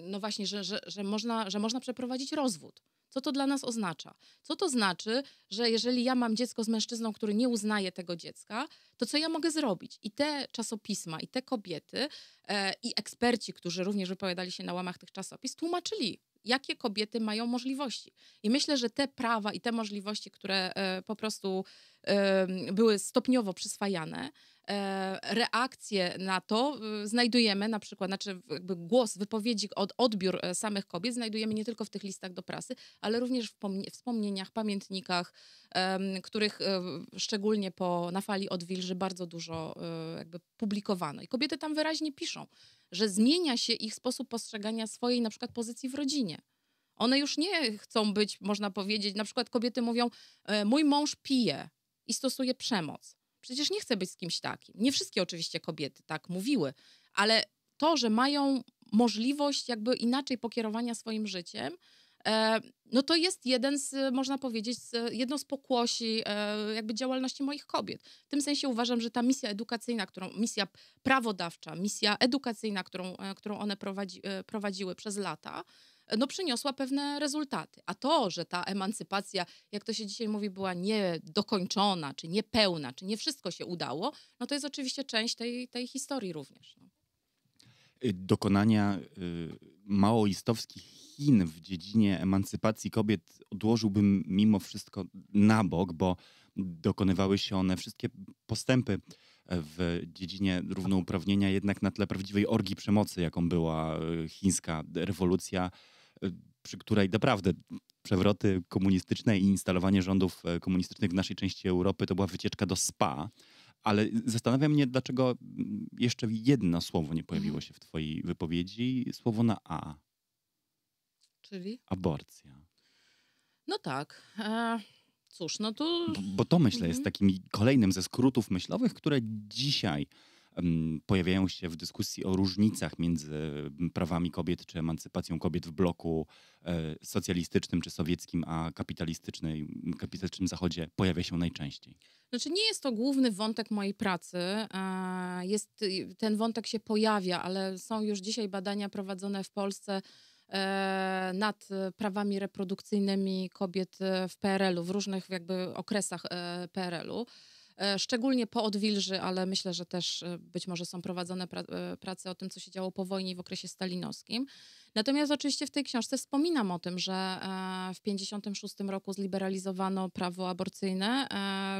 no właśnie, że, że, że, można, że można przeprowadzić rozwód. Co to dla nas oznacza? Co to znaczy, że jeżeli ja mam dziecko z mężczyzną, który nie uznaje tego dziecka, to co ja mogę zrobić? I te czasopisma, i te kobiety, e, i eksperci, którzy również wypowiadali się na łamach tych czasopism, tłumaczyli jakie kobiety mają możliwości. I myślę, że te prawa i te możliwości, które e, po prostu były stopniowo przyswajane, e, reakcje na to e, znajdujemy na przykład, znaczy jakby głos, wypowiedzi, od, odbiór samych kobiet znajdujemy nie tylko w tych listach do prasy, ale również w wspomnieniach, pamiętnikach, których szczególnie po, na fali odwilży bardzo dużo jakby publikowano. I kobiety tam wyraźnie piszą, że zmienia się ich sposób postrzegania swojej na przykład pozycji w rodzinie. One już nie chcą być, można powiedzieć, na przykład kobiety mówią, e, mój mąż pije i stosuje przemoc. Przecież nie chcę być z kimś takim. Nie wszystkie oczywiście kobiety tak mówiły, ale to, że mają możliwość jakby inaczej pokierowania swoim życiem, E, no to jest jeden z, można powiedzieć, z, jedno z pokłosi e, jakby działalności moich kobiet. W tym sensie uważam, że ta misja edukacyjna, którą, misja prawodawcza, misja edukacyjna, którą, e, którą one prowadzi, prowadziły przez lata, no, przyniosła pewne rezultaty. A to, że ta emancypacja, jak to się dzisiaj mówi, była niedokończona, czy niepełna, czy nie wszystko się udało, no to jest oczywiście część tej, tej historii również. No. Y, dokonania y, maoistowskich Chin w dziedzinie emancypacji kobiet odłożyłbym mimo wszystko na bok, bo dokonywały się one wszystkie postępy e, w dziedzinie równouprawnienia, jednak na tle prawdziwej orgii przemocy, jaką była e, chińska rewolucja, e, przy której naprawdę przewroty komunistyczne i instalowanie rządów komunistycznych w naszej części Europy to była wycieczka do spa. Ale zastanawia mnie, dlaczego mm, jeszcze jedno słowo nie pojawiło mhm. się w Twojej wypowiedzi, słowo na A. Czyli? Aborcja. No tak. E, cóż, no to... Bo, bo to myślę mhm. jest takim kolejnym ze skrótów myślowych, które dzisiaj um, pojawiają się w dyskusji o różnicach między prawami kobiet czy emancypacją kobiet w bloku e, socjalistycznym czy sowieckim, a kapitalistycznym, kapitalistycznym zachodzie pojawia się najczęściej. Znaczy nie jest to główny wątek mojej pracy. E, jest, ten wątek się pojawia, ale są już dzisiaj badania prowadzone w Polsce, E, nad e, prawami reprodukcyjnymi kobiet e, w PRL-u, w różnych jakby okresach PRL-u. Szczególnie po odwilży, ale myślę, że też być może są prowadzone pra prace o tym, co się działo po wojnie w okresie stalinowskim. Natomiast oczywiście w tej książce wspominam o tym, że w 1956 roku zliberalizowano prawo aborcyjne,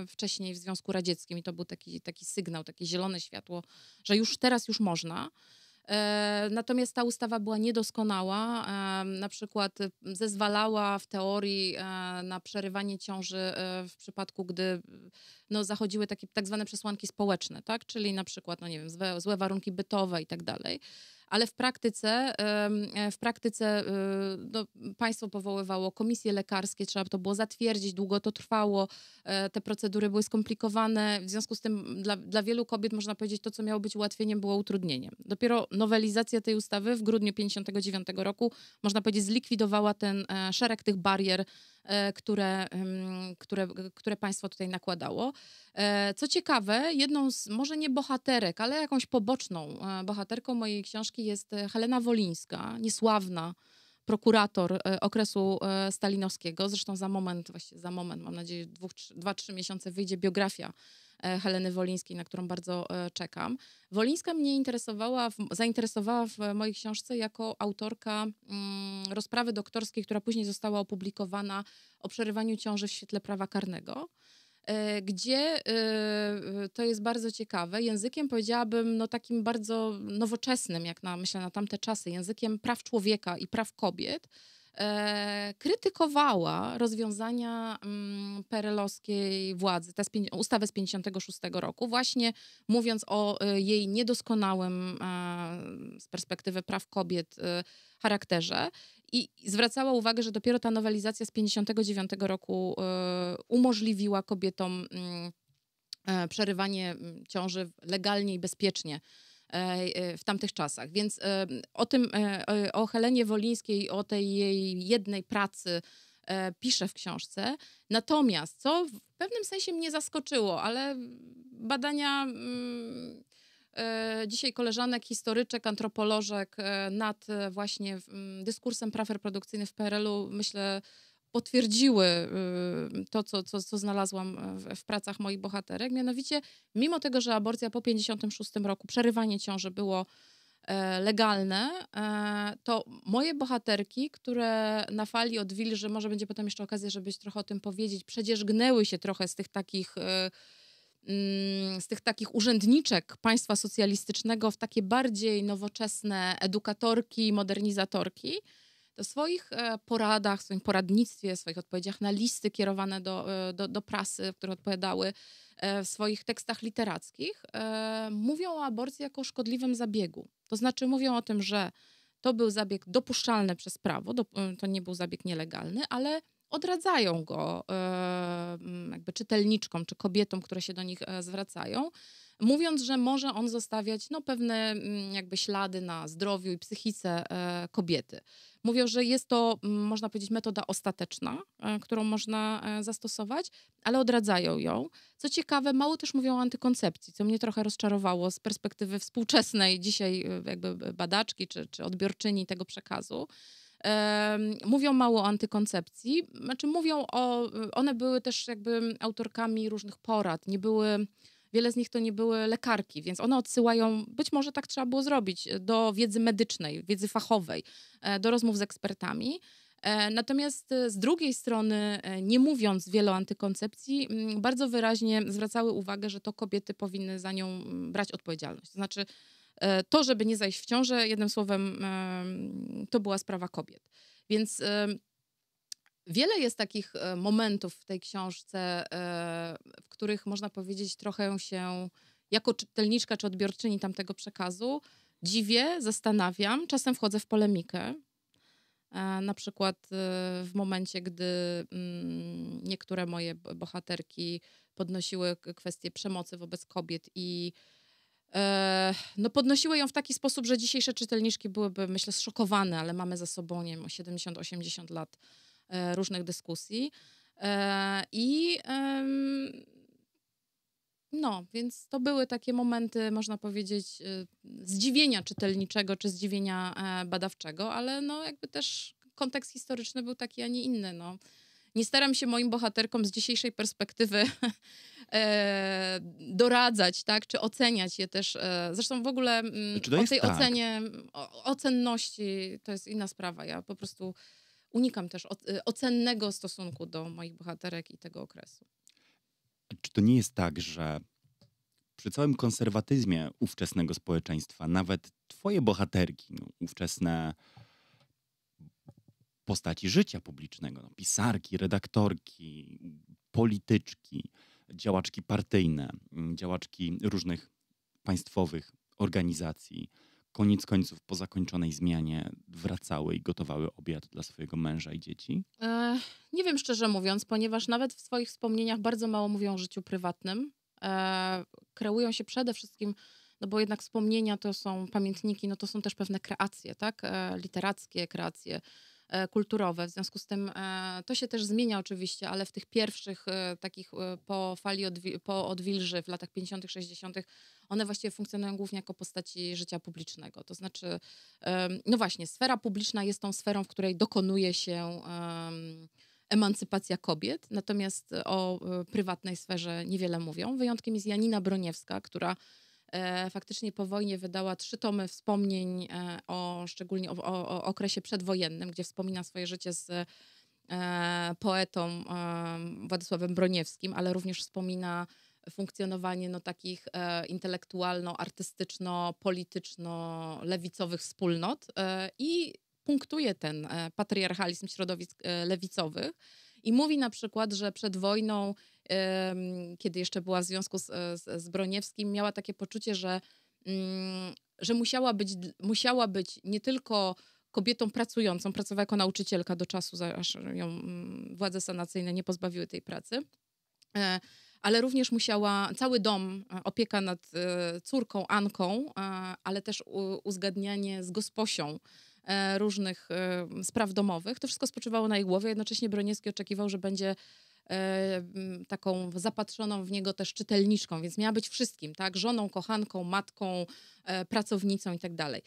wcześniej w Związku Radzieckim i to był taki, taki sygnał, takie zielone światło, że już teraz już można. E, natomiast ta ustawa była niedoskonała, na przykład zezwalała w teorii e, na przerywanie ciąży e, w przypadku, gdy no, zachodziły takie tak zwane przesłanki społeczne, tak? czyli na przykład no, nie wiem, złe, złe warunki bytowe i tak dalej ale w praktyce, e, w praktyce e, no, państwo powoływało komisje lekarskie, trzeba to było zatwierdzić, długo to trwało, e, te procedury były skomplikowane, w związku z tym dla, dla wielu kobiet można powiedzieć, to co miało być ułatwieniem było utrudnieniem. Dopiero nowelizacja tej ustawy w grudniu 1959 roku, można powiedzieć, zlikwidowała ten szereg tych barier, E, które, które, które państwo tutaj nakładało. E, co ciekawe, jedną z, może nie bohaterek, ale jakąś poboczną e, bohaterką mojej książki jest Helena Wolińska, niesławna prokurator okresu stalinowskiego. Zresztą za moment, właśnie za moment, mam nadzieję, dwóch, dwa, trzy miesiące wyjdzie biografia E, Heleny Wolińskiej, na którą bardzo e, czekam. Wolińska mnie interesowała, zainteresowała w mojej książce jako autorka mm, rozprawy doktorskiej, która później została opublikowana o przerywaniu ciąży w świetle prawa karnego e, gdzie to jest bardzo ciekawe, językiem powiedziałabym no takim bardzo nowoczesnym, jak na, myślę na tamte czasy, językiem praw człowieka i praw kobiet, E, krytykowała rozwiązania mm, perelowskiej władzy, ustawę z 56 roku, właśnie mówiąc o e, jej niedoskonałym e, z perspektywy praw kobiet charakterze i zwracała uwagę, że dopiero ta nowelizacja z 59 roku umożliwiła kobietom mm, przerywanie mm, ciąży legalnie i bezpiecznie E, e, w tamtych czasach. Więc e, o tym, o Helenie Wolińskiej, o tej jej jednej pracy pisze w książce. Natomiast, co w pewnym sensie mnie zaskoczyło, ale badania mm, dzisiaj koleżanek, historyczek, antropolożek nad właśnie mm, dyskursem praw reprodukcyjnych w PRL-u, myślę, potwierdziły y, to, co, co, co znalazłam e, w, w, pracach moich bohaterek. Mianowicie, mimo tego, że aborcja po 56 roku, przerywanie ciąży było e, legalne, e, to moje bohaterki, które na fali odwili że może będzie potem jeszcze okazja, żebyś trochę o tym powiedzieć, przedzierzgnęły się trochę z tych takich mm, z tych takich urzędniczek państwa socjalistycznego w takie bardziej nowoczesne edukatorki, modernizatorki to w swoich e, poradach, w swoim poradnictwie, w swoich odpowiedziach na listy kierowane do, e, do, do prasy, w których odpowiadały, e, w swoich tekstach literackich, mówią o aborcji jako szkodliwym zabiegu. To znaczy mówią o tym, że to był zabieg dopuszczalny przez prawo, to nie był zabieg nielegalny, ale odradzają go jakby czytelniczkom czy kobietom, które się do nich zwracają mówiąc, że może on zostawiać no, pewne mm, jakby ślady na zdrowiu i psychice e, kobiety. Mówią, że jest to, mm, można powiedzieć, metoda ostateczna, e, którą można e, zastosować, ale odradzają ją. Co ciekawe, mało też mówią o antykoncepcji, co mnie trochę rozczarowało z perspektywy współczesnej dzisiaj jakby badaczki czy, czy odbiorczyni tego przekazu mówią mało o antykoncepcji, znaczy mówią o, one były też jakby autorkami różnych porad, nie były Wiele z nich to nie były lekarki, więc one odsyłają, być może tak trzeba było zrobić, e, do wiedzy medycznej, wiedzy fachowej, e, do rozmów z ekspertami. E, natomiast z drugiej strony, nie mówiąc wiele o antykoncepcji, bardzo wyraźnie zwracały uwagę, że to kobiety powinny za nią brać odpowiedzialność. To znaczy, to, żeby nie zajść w ciążę, jednym słowem, to była sprawa kobiet. Więc Wiele jest takich e, momentów w tej książce, e, w których można powiedzieć trochę się jako czytelniczka czy odbiorczyni tamtego przekazu dziwię, zastanawiam, czasem wchodzę w polemikę. E, na przykład w momencie, gdy mm, niektóre moje bohaterki podnosiły kwestię przemocy wobec kobiet i no podnosiły ją w taki sposób, że dzisiejsze czytelniczki byłyby, myślę, zszokowane, ale mamy za sobą, nie wiem, 70-80 lat E, różnych dyskusji. E, I no, więc to były takie momenty, można powiedzieć, e, zdziwienia czytelniczego czy zdziwienia badawczego, ale no jakby też kontekst historyczny był taki, a nie inny. No. Nie staram się moim bohaterkom z dzisiejszej perspektywy [laughs] doradzać, tak, czy oceniać je też. Zresztą w ogóle mm, znaczy, o tej tak? ocenie, o, ocenności to jest inna sprawa. Ja po prostu unikam też y, ocennego stosunku do moich bohaterek i tego okresu. Czy to nie jest tak, że przy całym konserwatyzmie ówczesnego społeczeństwa, nawet twoje bohaterki, no, ówczesne postaci życia publicznego, no, pisarki, redaktorki, polityczki, działaczki partyjne, działaczki różnych państwowych organizacji, koniec końców po zakończonej zmianie wracały i gotowały obiad dla swojego męża i dzieci? E, nie wiem szczerze mówiąc, ponieważ nawet w swoich wspomnieniach bardzo mało mówią o życiu prywatnym. E, kreują się przede wszystkim, no bo jednak wspomnienia to są pamiętniki, no to są też pewne kreacje, tak? E, literackie kreacje E, kulturowe. W związku z tym e, to się też zmienia oczywiście, ale w tych pierwszych e, takich po fali odwi po odwilży w latach 50., 60., one właściwie funkcjonują głównie jako postaci życia publicznego. To znaczy, no właśnie, sfera publiczna jest tą sferą, w której dokonuje się emancypacja kobiet, natomiast o prywatnej sferze niewiele mówią. Wyjątkiem jest Janina Broniewska, która E, faktycznie po wojnie wydała trzy tomy wspomnień e, o szczególnie o, o, o okresie przedwojennym, gdzie wspomina swoje życie z e, poetą Władysławem Broniewskim, ale również wspomina funkcjonowanie no, takich e, intelektualno-artystyczno-polityczno-lewicowych wspólnot e, i punktuje ten e, patriarchalizm środowisk lewicowych. I mówi na przykład, że przed wojną kiedy jeszcze była w związku z, e, z, z Broniewskim, miała takie poczucie, że, mm, że musiała, być, musiała być nie tylko kobietą pracującą, pracowała jako nauczycielka do czasu, aż ją mm, władze sanacyjne nie pozbawiły tej pracy, e, ale również musiała cały dom, e, opieka nad córką Anką, ale też uzgadnianie z gosposią różnych spraw domowych. To wszystko spoczywało na jej głowie. Jednocześnie Broniewski oczekiwał, że będzie taką zapatrzoną w niego też czytelniczką, więc miała być wszystkim, tak? Żoną, kochanką, matką, e, pracownicą i tak dalej.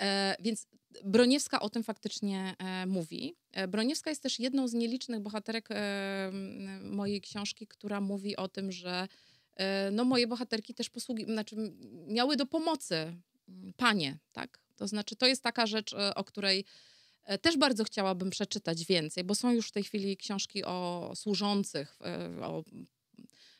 E, więc Broniewska o tym faktycznie e, mówi. Broniewska jest też jedną z nielicznych bohaterek mojej książki, która mówi o tym, że no, moje bohaterki też posługi, znaczy miały do pomocy mm, panie, tak? To znaczy, to jest taka rzecz, o której E, też bardzo chciałabym przeczytać więcej, bo są już w tej chwili książki o służących, e, o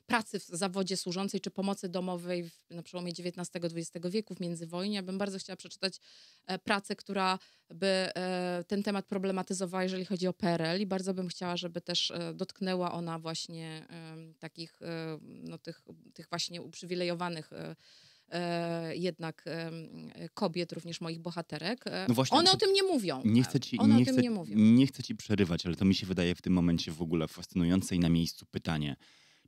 pracy w zawodzie służącej czy pomocy domowej w, na przełomie XIX-XX wieku w międzywojnie. Ja bym bardzo chciała przeczytać e, pracę, która by ten temat problematyzowała, jeżeli chodzi o PRL i bardzo bym chciała, żeby też dotknęła ona właśnie takich, no, tych, tych właśnie uprzywilejowanych E, jednak e, kobiet, również moich bohaterek. E, no właśnie, One o tym nie mówią. Nie tak, chcę ci, One nie chcę, nie mówią. Nie chcę ci przerywać, ale to mi się wydaje w tym momencie w ogóle fascynujące i na miejscu pytanie.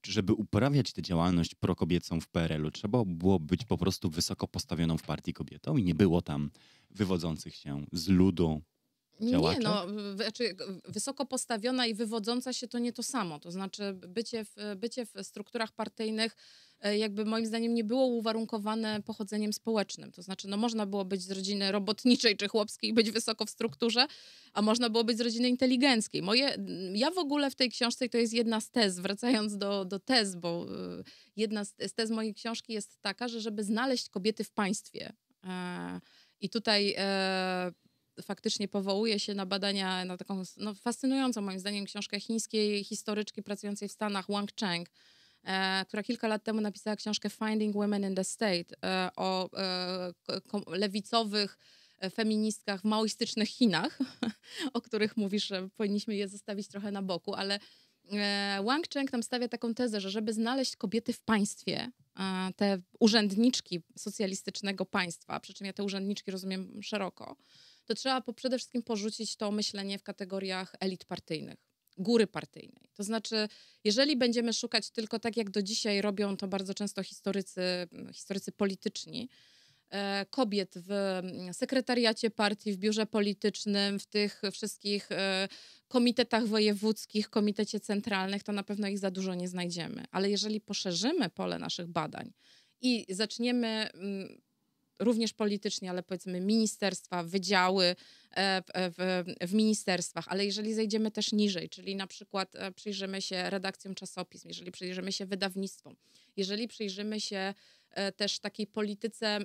Czy żeby uprawiać tę działalność prokobiecą w PRL-u, trzeba było być po prostu wysoko postawioną w partii kobietą i nie było tam wywodzących się z ludu Działaczek? Nie, no, znaczy wysoko postawiona i wywodząca się to nie to samo. To znaczy bycie w, bycie w strukturach partyjnych E, jakby moim zdaniem nie było uwarunkowane pochodzeniem społecznym. To znaczy, no można było być z rodziny robotniczej czy chłopskiej, i być wysoko w strukturze, a można było być z rodziny inteligenckiej. Moje, mm, ja w ogóle w tej książce, to jest jedna z tez, wracając do, do tez, bo y, jedna z, z tez mojej książki jest taka, że żeby znaleźć kobiety w państwie e, i tutaj... E, faktycznie powołuje się na badania, na taką no, fascynującą moim zdaniem książkę chińskiej historyczki pracującej w Stanach, Wang Cheng, E, która kilka lat temu napisała książkę Finding Women in the State e, o e, lewicowych feministkach w maoistycznych Chinach, [laughs] o których mówisz, że powinniśmy je zostawić trochę na boku, ale Wang Cheng tam stawia taką tezę, że żeby znaleźć kobiety w państwie, te urzędniczki socjalistycznego państwa, przy czym ja te urzędniczki rozumiem szeroko, to trzeba po przede wszystkim porzucić to myślenie w kategoriach elit partyjnych góry partyjnej. To znaczy, jeżeli będziemy szukać tylko tak, jak do dzisiaj robią to bardzo często historycy, mm, historycy polityczni, e, kobiet w mm, sekretariacie partii, w biurze politycznym, w tych wszystkich e, komitetach wojewódzkich, komitecie centralnych, to na pewno ich za dużo nie znajdziemy. Ale jeżeli poszerzymy pole naszych badań i zaczniemy mm, również politycznie, ale powiedzmy ministerstwa, wydziały e, e, w, w, ministerstwach, ale jeżeli zejdziemy też niżej, czyli na przykład e, przyjrzymy się redakcjom czasopism, jeżeli przyjrzymy się wydawnictwom, jeżeli przyjrzymy się też takiej polityce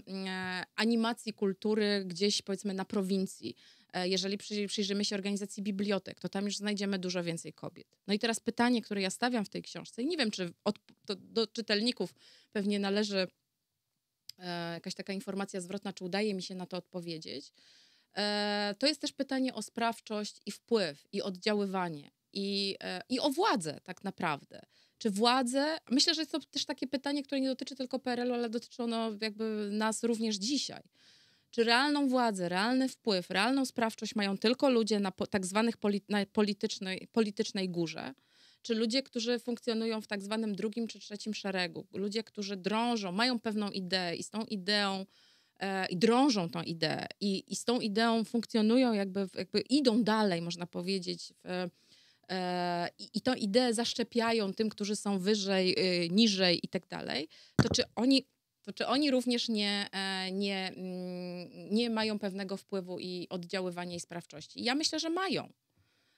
animacji kultury gdzieś powiedzmy na prowincji, jeżeli przyjrzymy się organizacji bibliotek, to tam już znajdziemy dużo więcej kobiet. No i teraz pytanie, które ja stawiam w tej książce, i nie wiem, czy od, do czytelników pewnie należy E, jakaś taka informacja zwrotna, czy udaje mi się na to odpowiedzieć. E, to jest też pytanie o sprawczość i wpływ, i oddziaływanie, i, e, i o władzę tak naprawdę. Czy władzę, myślę, że jest to też takie pytanie, które nie dotyczy tylko PRL-u, ale dotyczy ono jakby nas również dzisiaj. Czy realną władzę, realny wpływ, realną sprawczość mają tylko ludzie na tak zwanych politycznej, politycznej górze? czy ludzie, którzy funkcjonują w tak zwanym drugim czy trzecim szeregu, ludzie, którzy drążą, mają pewną ideę i z tą ideą e, i drążą tą ideę i, i z tą ideą funkcjonują, jakby, jakby idą dalej, można powiedzieć, w, e, i, i tą ideę zaszczepiają tym, którzy są wyżej, y, niżej i tak dalej, to czy oni, to czy oni również nie, e, nie, mm, nie mają pewnego wpływu i oddziaływania i sprawczości? Ja myślę, że mają.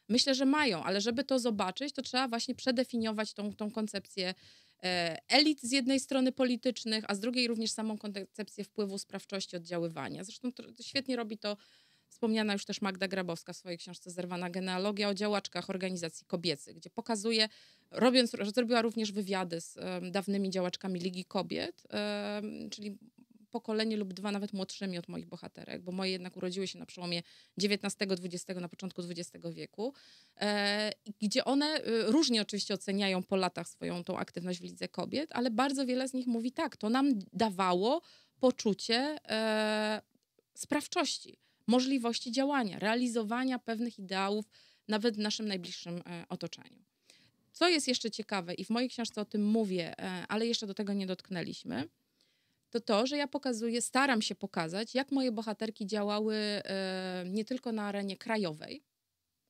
Myślę, że mają, ale żeby to zobaczyć, to trzeba właśnie przedefiniować tą, tą koncepcję e, elit z jednej strony politycznych, a z drugiej również samą koncepcję wpływu, sprawczości, oddziaływania. Zresztą to, to świetnie robi to wspomniana już też Magda Grabowska w swojej książce Zerwana genealogia o działaczkach organizacji kobiecych, gdzie pokazuje, robiąc, zrobiła również wywiady z um, dawnymi działaczkami Ligi Kobiet, um, czyli pokolenie lub dwa nawet młodszymi od moich bohaterek, bo moje jednak urodziły się na przełomie XIX-XX, na początku XX wieku, e, gdzie one e, różnie oczywiście oceniają po latach swoją tą aktywność w Lidze Kobiet, ale bardzo wiele z nich mówi tak, to nam dawało poczucie e, sprawczości, możliwości działania, realizowania pewnych ideałów nawet w naszym najbliższym otoczeniu. Co jest jeszcze ciekawe, i w mojej książce o tym mówię, ale jeszcze do tego nie dotknęliśmy, to to, że ja pokazuję, staram się pokazać, jak moje bohaterki działały e, nie tylko na arenie krajowej,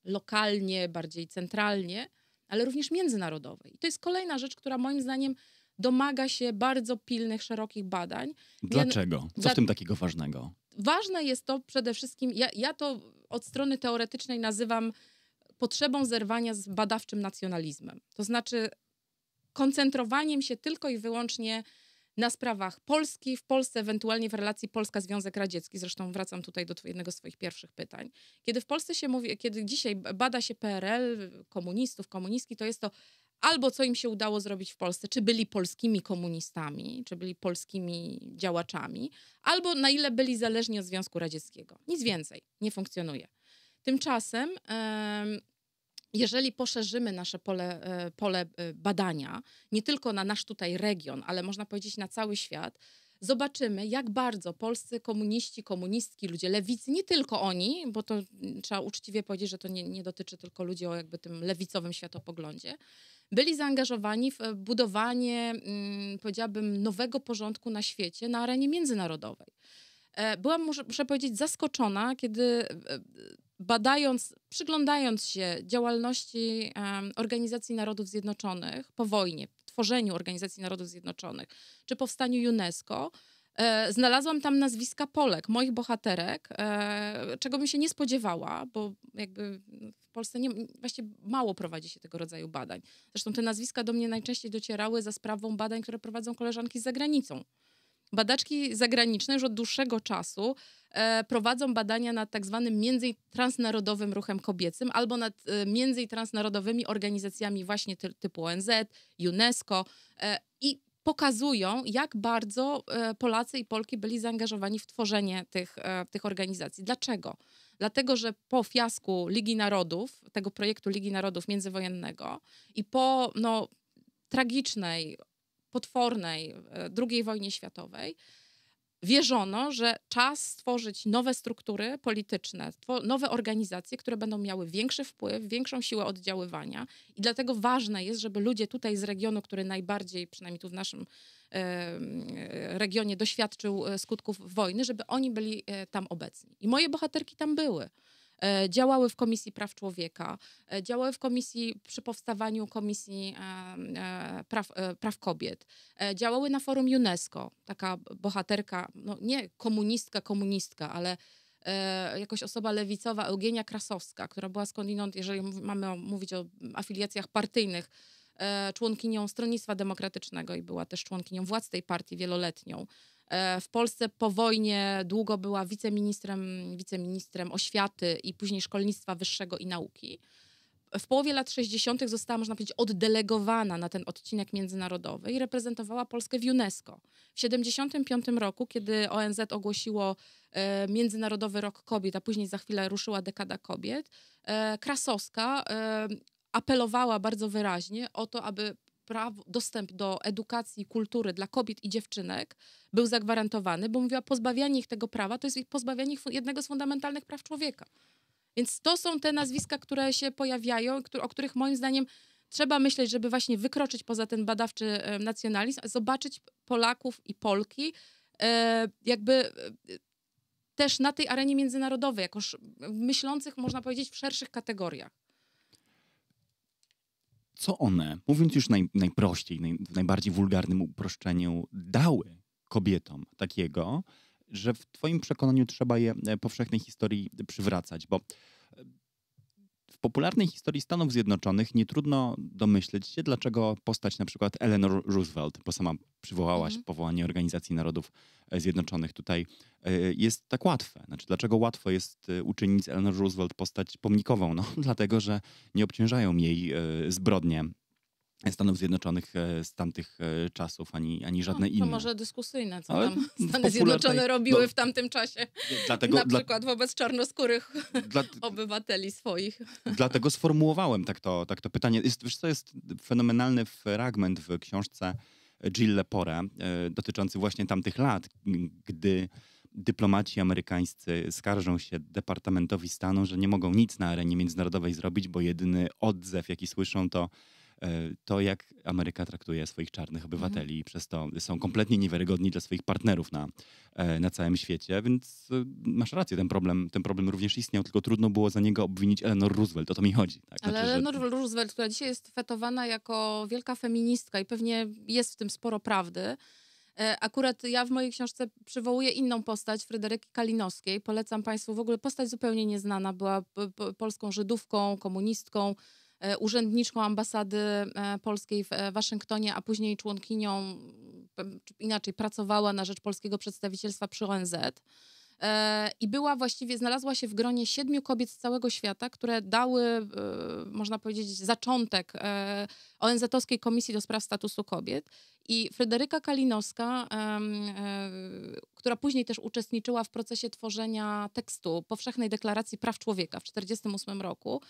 lokalnie, bardziej centralnie, ale również międzynarodowej. I to jest kolejna rzecz, która moim zdaniem domaga się bardzo pilnych, szerokich badań. Dlaczego? Co w tym takiego ważnego? Ważne jest to przede wszystkim, ja, ja to od strony teoretycznej nazywam potrzebą zerwania z badawczym nacjonalizmem. To znaczy koncentrowaniem się tylko i wyłącznie na sprawach Polski, w Polsce, ewentualnie w relacji Polska-Związek Radziecki. Zresztą wracam tutaj do jednego z swoich pierwszych pytań. Kiedy w Polsce się mówi, kiedy dzisiaj bada się PRL, komunistów, komunistki, to jest to albo co im się udało zrobić w Polsce, czy byli polskimi komunistami, czy byli polskimi działaczami, albo na ile byli zależni od Związku Radzieckiego. Nic więcej, nie funkcjonuje. Tymczasem jeżeli poszerzymy nasze pole, e, pole e, badania, nie tylko na nasz tutaj region, ale można powiedzieć na cały świat, zobaczymy, jak bardzo polscy komuniści, komunistki, ludzie lewicy, nie tylko oni, bo to mm, trzeba uczciwie powiedzieć, że to nie, nie dotyczy tylko ludzi o jakby tym lewicowym światopoglądzie, byli zaangażowani w e, budowanie, mm, powiedziałabym, nowego porządku na świecie, na arenie międzynarodowej. E, byłam, muszę, muszę powiedzieć, zaskoczona, kiedy e, e, badając, przyglądając się działalności Organizacji Narodów Zjednoczonych po wojnie, tworzeniu Organizacji Narodów Zjednoczonych, czy powstaniu UNESCO, znalazłam tam nazwiska Polek, moich bohaterek, czego bym się nie spodziewała, bo jakby w Polsce nie, właśnie mało prowadzi się tego rodzaju badań. Zresztą te nazwiska do mnie najczęściej docierały za sprawą badań, które prowadzą koleżanki z zagranicą. Badaczki zagraniczne już od dłuższego czasu e, prowadzą badania nad tak zwanym między transnarodowym ruchem kobiecym albo nad e, między transnarodowymi organizacjami właśnie typu ONZ, UNESCO e, i pokazują, jak bardzo Polacy i Polki byli zaangażowani w tworzenie tych, tych organizacji. Dlaczego? Dlatego, że po fiasku Ligi Narodów, tego projektu Ligi Narodów międzywojennego i po no, tragicznej, potwornej e, II wojnie światowej, wierzono, że czas stworzyć nowe struktury polityczne, nowe organizacje, które będą miały większy wpływ, większą siłę oddziaływania. I dlatego ważne jest, żeby ludzie tutaj z regionu, który najbardziej, przynajmniej tu w naszym e, regionie, doświadczył e, skutków wojny, żeby oni byli tam obecni. I moje bohaterki tam były. E, działały w Komisji Praw Człowieka, e, działały w komisji przy powstawaniu Komisji e, Praw, Praw Kobiet, działały na forum UNESCO. Taka bohaterka, no nie komunistka, komunistka, ale jakoś osoba lewicowa, Eugenia Krasowska, która była skądinąd, jeżeli mamy mówić o afiliacjach partyjnych, członkinią Stronnictwa Demokratycznego i była też członkinią władz tej partii wieloletnią. E, w Polsce po wojnie długo była wiceministrem, wiceministrem oświaty i później szkolnictwa wyższego i nauki. W połowie lat 60. została, można powiedzieć, oddelegowana na ten odcinek międzynarodowy i reprezentowała Polskę w UNESCO. W 75 roku, kiedy ONZ ogłosiło e, Międzynarodowy Rok Kobiet, a później za chwilę ruszyła dekada kobiet, e, Krasowska e, apelowała bardzo wyraźnie o to, aby prawo, dostęp do edukacji, kultury dla kobiet i dziewczynek był zagwarantowany, bo mówiła, pozbawianie ich tego prawa to jest ich pozbawianie ich jednego z fundamentalnych praw człowieka. Więc to są te nazwiska, które się pojawiają, o których moim zdaniem trzeba myśleć, żeby właśnie wykroczyć poza ten badawczy e, nacjonalizm, zobaczyć Polaków i Polki e, jakby e, też na tej arenie międzynarodowej, jako myślących, można powiedzieć, w szerszych kategoriach co one, mówiąc już naj, najprościej, naj, w najbardziej wulgarnym uproszczeniu, dały kobietom takiego, że w Twoim przekonaniu trzeba je e, powszechnej historii przywracać? Bo popularnej historii Stanów Zjednoczonych nie trudno domyśleć się, dlaczego postać na przykład Eleanor Roosevelt, bo sama przywołałaś mhm. powołanie Organizacji Narodów e, Zjednoczonych tutaj, e, jest tak łatwe. Znaczy, dlaczego łatwo jest e, uczynić z Eleanor Roosevelt postać pomnikową? No, [laughs] dlatego, że nie obciążają jej zbrodnie Stanów Zjednoczonych e, z tamtych e, czasów, ani, ani no, żadne no, to inne. To może dyskusyjne, co Ale tam Stany Zjednoczone robiły no, w tamtym czasie. Dlatego, [laughs] na przykład dla, wobec czarnoskórych dla, [laughs] obywateli swoich. Dlatego sformułowałem tak to, tak to pytanie. Jest, wiesz co, jest fenomenalny fragment w książce Jill Lepore e, dotyczący właśnie tamtych lat, gdy dyplomaci amerykańscy skarżą się Departamentowi Stanu, że nie mogą nic na arenie międzynarodowej zrobić, bo jedyny odzew, jaki słyszą, to E, to, jak Ameryka traktuje swoich czarnych mhm. obywateli. Mhm. Przez to są kompletnie niewiarygodni dla swoich partnerów na, e, na całym świecie, więc e, masz rację, ten problem, ten problem również istniał, tylko trudno było za niego obwinić Eleanor Roosevelt, o to mi chodzi. Tak? Znaczy, Ale Eleanor że... Roosevelt, która dzisiaj jest fetowana jako wielka feministka i pewnie jest w tym sporo prawdy, Akurat ja w mojej książce przywołuję inną postać, Fryderyki Kalinowskiej. Polecam Państwu w ogóle postać zupełnie nieznana. Była polską Żydówką, komunistką, E, urzędniczką ambasady e, polskiej w e, Waszyngtonie, a później członkinią, inaczej pracowała na rzecz polskiego przedstawicielstwa przy ONZ. I była właściwie, znalazła się w gronie siedmiu kobiet z całego świata, które dały, można powiedzieć, zaczątek ONZ-owskiej Komisji do Spraw Statusu Kobiet. I Fryderyka Kalinowska, która później też uczestniczyła w procesie tworzenia tekstu Powszechnej Deklaracji Praw Człowieka w 1948 roku,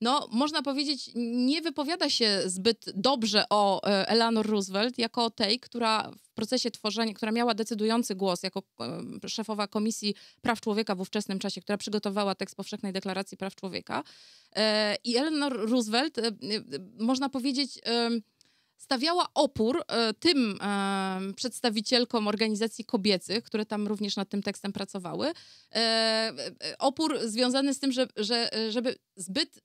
no można powiedzieć, nie wypowiada się zbyt dobrze o e, Eleanor Roosevelt jako o tej, która w procesie tworzenia, która miała decydujący głos jako e, szefowa Komisji Praw Człowieka w ówczesnym czasie, która przygotowała tekst Powszechnej Deklaracji Praw Człowieka. E, I Eleanor Roosevelt, można powiedzieć, stawiała opór tym przedstawicielkom organizacji kobiecych, które tam również nad tym tekstem pracowały. Opór związany z tym, że, że żeby zbyt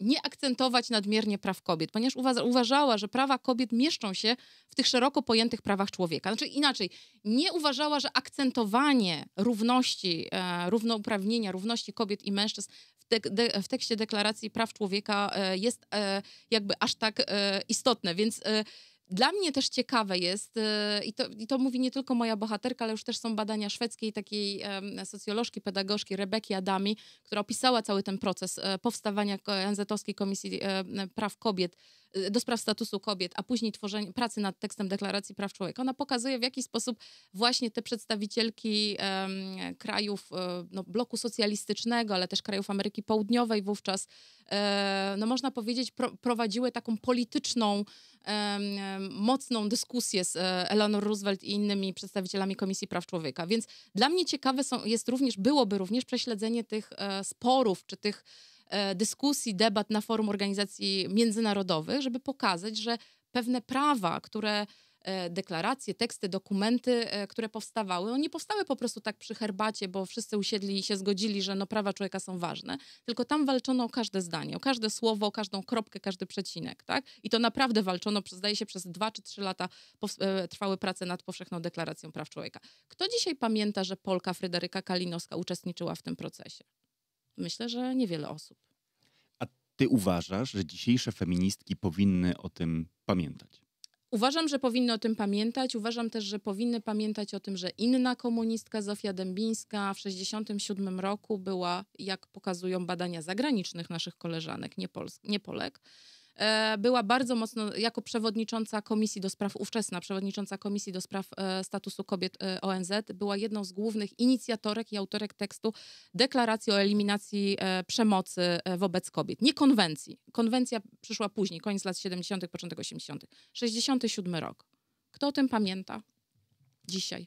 nie akcentować nadmiernie praw kobiet, ponieważ uważała, że prawa kobiet mieszczą się w tych szeroko pojętych prawach człowieka. Znaczy inaczej, nie uważała, że akcentowanie równości, e, równouprawnienia, równości kobiet i mężczyzn w, tek de w tekście Deklaracji Praw Człowieka e, jest e, jakby aż tak e, istotne, więc e, dla mnie też ciekawe jest, y, i to, i to mówi nie tylko moja bohaterka, ale już też są badania szwedzkiej takiej socjolożki, pedagogzki Rebeki Adami, która opisała cały ten proces e, powstawania ONZ-owskiej Komisji e, Praw Kobiet Y, do spraw statusu kobiet, a później tworzenie, pracy nad tekstem Deklaracji Praw Człowieka, ona pokazuje w jaki sposób właśnie te przedstawicielki um, krajów e, no, bloku socjalistycznego, ale też krajów Ameryki Południowej wówczas, e, no można powiedzieć, pro, prowadziły taką polityczną, um, mocną dyskusję z e, Eleanor Roosevelt i innymi przedstawicielami Komisji Praw Człowieka. Więc dla mnie ciekawe są, jest również, byłoby również prześledzenie tych sporów, czy tych E, dyskusji, debat na forum organizacji międzynarodowych, żeby pokazać, że pewne prawa, które e, deklaracje, teksty, dokumenty, e, które powstawały, one nie powstały po prostu tak przy herbacie, bo wszyscy usiedli i się zgodzili, że no prawa człowieka są ważne, tylko tam walczono o każde zdanie, o każde słowo, o każdą kropkę, każdy przecinek, tak? I to naprawdę walczono, zdaje się, przez dwa czy trzy lata trwały prace nad powszechną deklaracją praw człowieka. Kto dzisiaj pamięta, że Polka Fryderyka Kalinowska uczestniczyła w tym procesie? myślę, że niewiele osób. A ty uważasz, że dzisiejsze feministki powinny o tym pamiętać? Uważam, że powinny o tym pamiętać. Uważam też, że powinny pamiętać o tym, że inna komunistka Zofia Dębińska w 1967 roku była, jak pokazują badania zagranicznych naszych koleżanek, nie, Pols- nie Polek, E, była bardzo mocno, jako przewodnicząca komisji do spraw, ówczesna przewodnicząca komisji do spraw e, statusu kobiet e, ONZ, była jedną z głównych inicjatorek i autorek tekstu deklaracji o eliminacji przemocy wobec kobiet. Nie konwencji. Konwencja przyszła później, koniec lat 70., początek 80. 67 rok. Kto o tym pamięta? Dzisiaj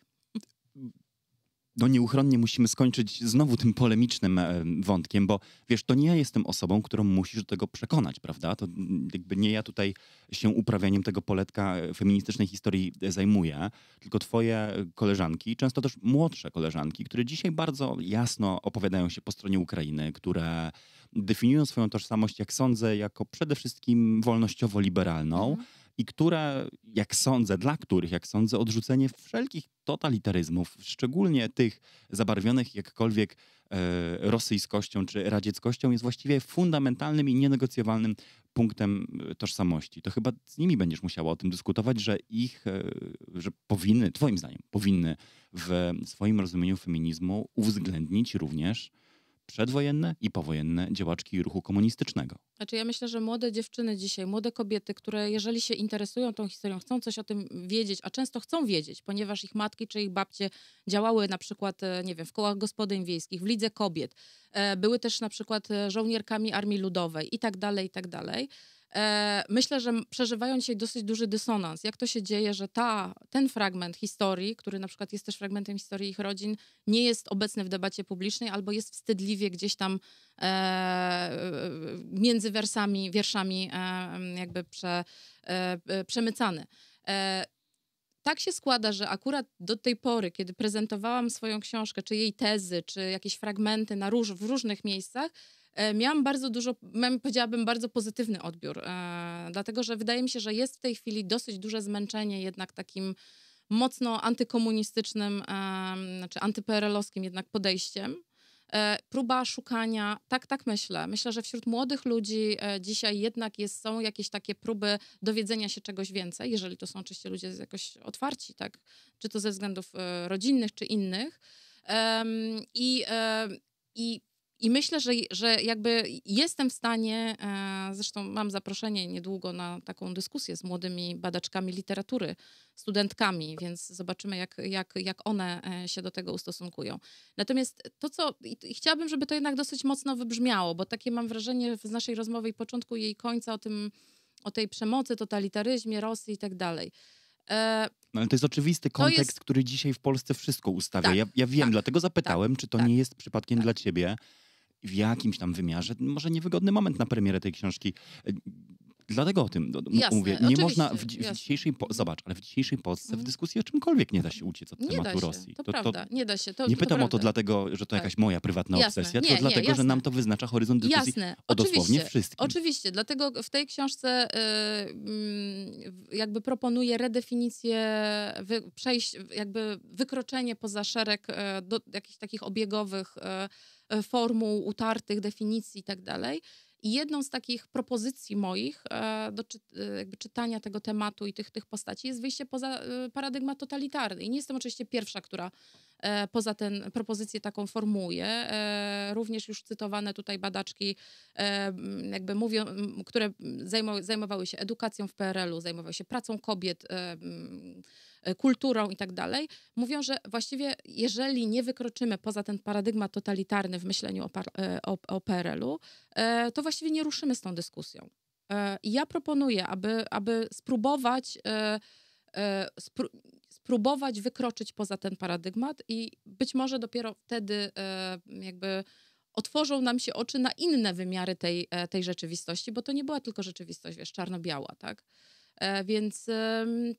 no nieuchronnie musimy skończyć znowu tym polemicznym e, wątkiem, bo wiesz, to nie ja jestem osobą, którą musisz do tego przekonać, prawda? To jakby nie ja tutaj się uprawianiem tego poletka e, feministycznej historii e, zajmuję, tylko twoje koleżanki, często też młodsze koleżanki, które dzisiaj bardzo jasno opowiadają się po stronie Ukrainy, które definiują swoją tożsamość, jak sądzę, jako przede wszystkim wolnościowo-liberalną. Mhm i które, jak sądzę, dla których, jak sądzę, odrzucenie wszelkich totalitaryzmów, szczególnie tych zabarwionych jakkolwiek e, rosyjskością czy radzieckością, jest właściwie fundamentalnym i nienegocjowalnym punktem e, tożsamości. To chyba z nimi będziesz musiała o tym dyskutować, że ich, e, że powinny, twoim zdaniem, powinny w swoim rozumieniu feminizmu uwzględnić również przedwojenne i powojenne działaczki ruchu komunistycznego. Znaczy ja myślę, że młode dziewczyny dzisiaj, młode kobiety, które jeżeli się interesują tą historią, chcą coś o tym wiedzieć, a często chcą wiedzieć, ponieważ ich matki czy ich babcie działały na przykład, e, nie wiem, w kołach gospodyń wiejskich, w Lidze Kobiet, e, były też na przykład e, żołnierkami Armii Ludowej i tak dalej, i tak dalej E, myślę, że przeżywają dzisiaj dosyć duży dysonans. Jak to się dzieje, że ta, ten fragment historii, który na przykład jest też fragmentem historii ich rodzin, nie jest obecny w debacie publicznej albo jest wstydliwie gdzieś tam e, e, e między wersami, wierszami e, jakby prze, e, przemycany. tak się składa, że akurat do tej pory, kiedy prezentowałam swoją książkę, czy jej tezy, czy jakieś fragmenty na róż, w różnych miejscach, E, miałam bardzo dużo, powiedziałabym, bardzo pozytywny odbiór, e, dlatego że wydaje mi się, że jest w tej chwili dosyć duże zmęczenie jednak takim mocno antykomunistycznym, e, znaczy antyperelowskim jednak podejściem. Próba szukania, tak, tak myślę. Myślę, że wśród młodych ludzi dzisiaj jednak jest, są jakieś takie próby dowiedzenia się czegoś więcej, jeżeli to są oczywiście ludzie jakoś otwarci, tak, czy to ze względów rodzinnych, czy innych. I, i i myślę, że, że jakby jestem w stanie, e, zresztą mam zaproszenie niedługo na taką dyskusję z młodymi badaczkami literatury, studentkami, więc zobaczymy, jak, jak, jak one e, się do tego ustosunkują. Natomiast to, co i chciałabym, żeby to jednak dosyć mocno wybrzmiało, bo takie mam wrażenie z naszej rozmowy i początku jej końca o tym, o tej przemocy, totalitaryzmie, Rosji i tak dalej. E, no ale to jest oczywisty kontekst, jest... który dzisiaj w Polsce wszystko ustawia. Tak, ja, ja, wiem, tak, dlatego zapytałem, tak, czy to tak, nie jest przypadkiem tak. dla ciebie w jakimś tam wymiarze może niewygodny moment na premierę tej książki. E, dlatego o tym no, no, jasne, mówię. Nie można w, w dzisiejszej po, zobacz, ale w dzisiejszej Polsce w mhm. dyskusji o czymkolwiek nie da się uciec od nie tematu Rosji. To, to, prawda, nie da się. To, nie pytam o to dlatego, że to tak. jakaś moja prywatna jasne. obsesja, nie, tylko nie, dlatego, jasne. że nam to wyznacza horyzont dyskusji jasne. o dosłownie oczywiście, wszystkim. Oczywiście, dlatego w tej książce yy, jakby proponuję redefinicję, wy, przejść, jakby wykroczenie poza szereg yy, do, jakichś takich obiegowych yy, E, formuł, utartych definicji itd. Tak I jedną z takich propozycji moich e, do czy, e, jakby czytania tego tematu i tych, tych postaci jest wyjście poza paradygmat totalitarny. I nie jestem oczywiście pierwsza, która poza ten propozycję taką formułuje. Również już cytowane tutaj badaczki, jakby mówią, które zajmowały się edukacją w PRL-u, zajmowały się pracą kobiet, E, kulturą i tak dalej, mówią, że właściwie jeżeli nie wykroczymy poza ten paradygmat totalitarny w myśleniu o, e, o, o PRL-u, e, to właściwie nie ruszymy z tą dyskusją. I ja proponuję, aby, aby spróbować spróbować wykroczyć poza ten paradygmat i być może dopiero wtedy jakby otworzą nam się oczy na inne wymiary tej, tej rzeczywistości, bo to nie była tylko rzeczywistość, wiesz, czarno-biała, tak? E, więc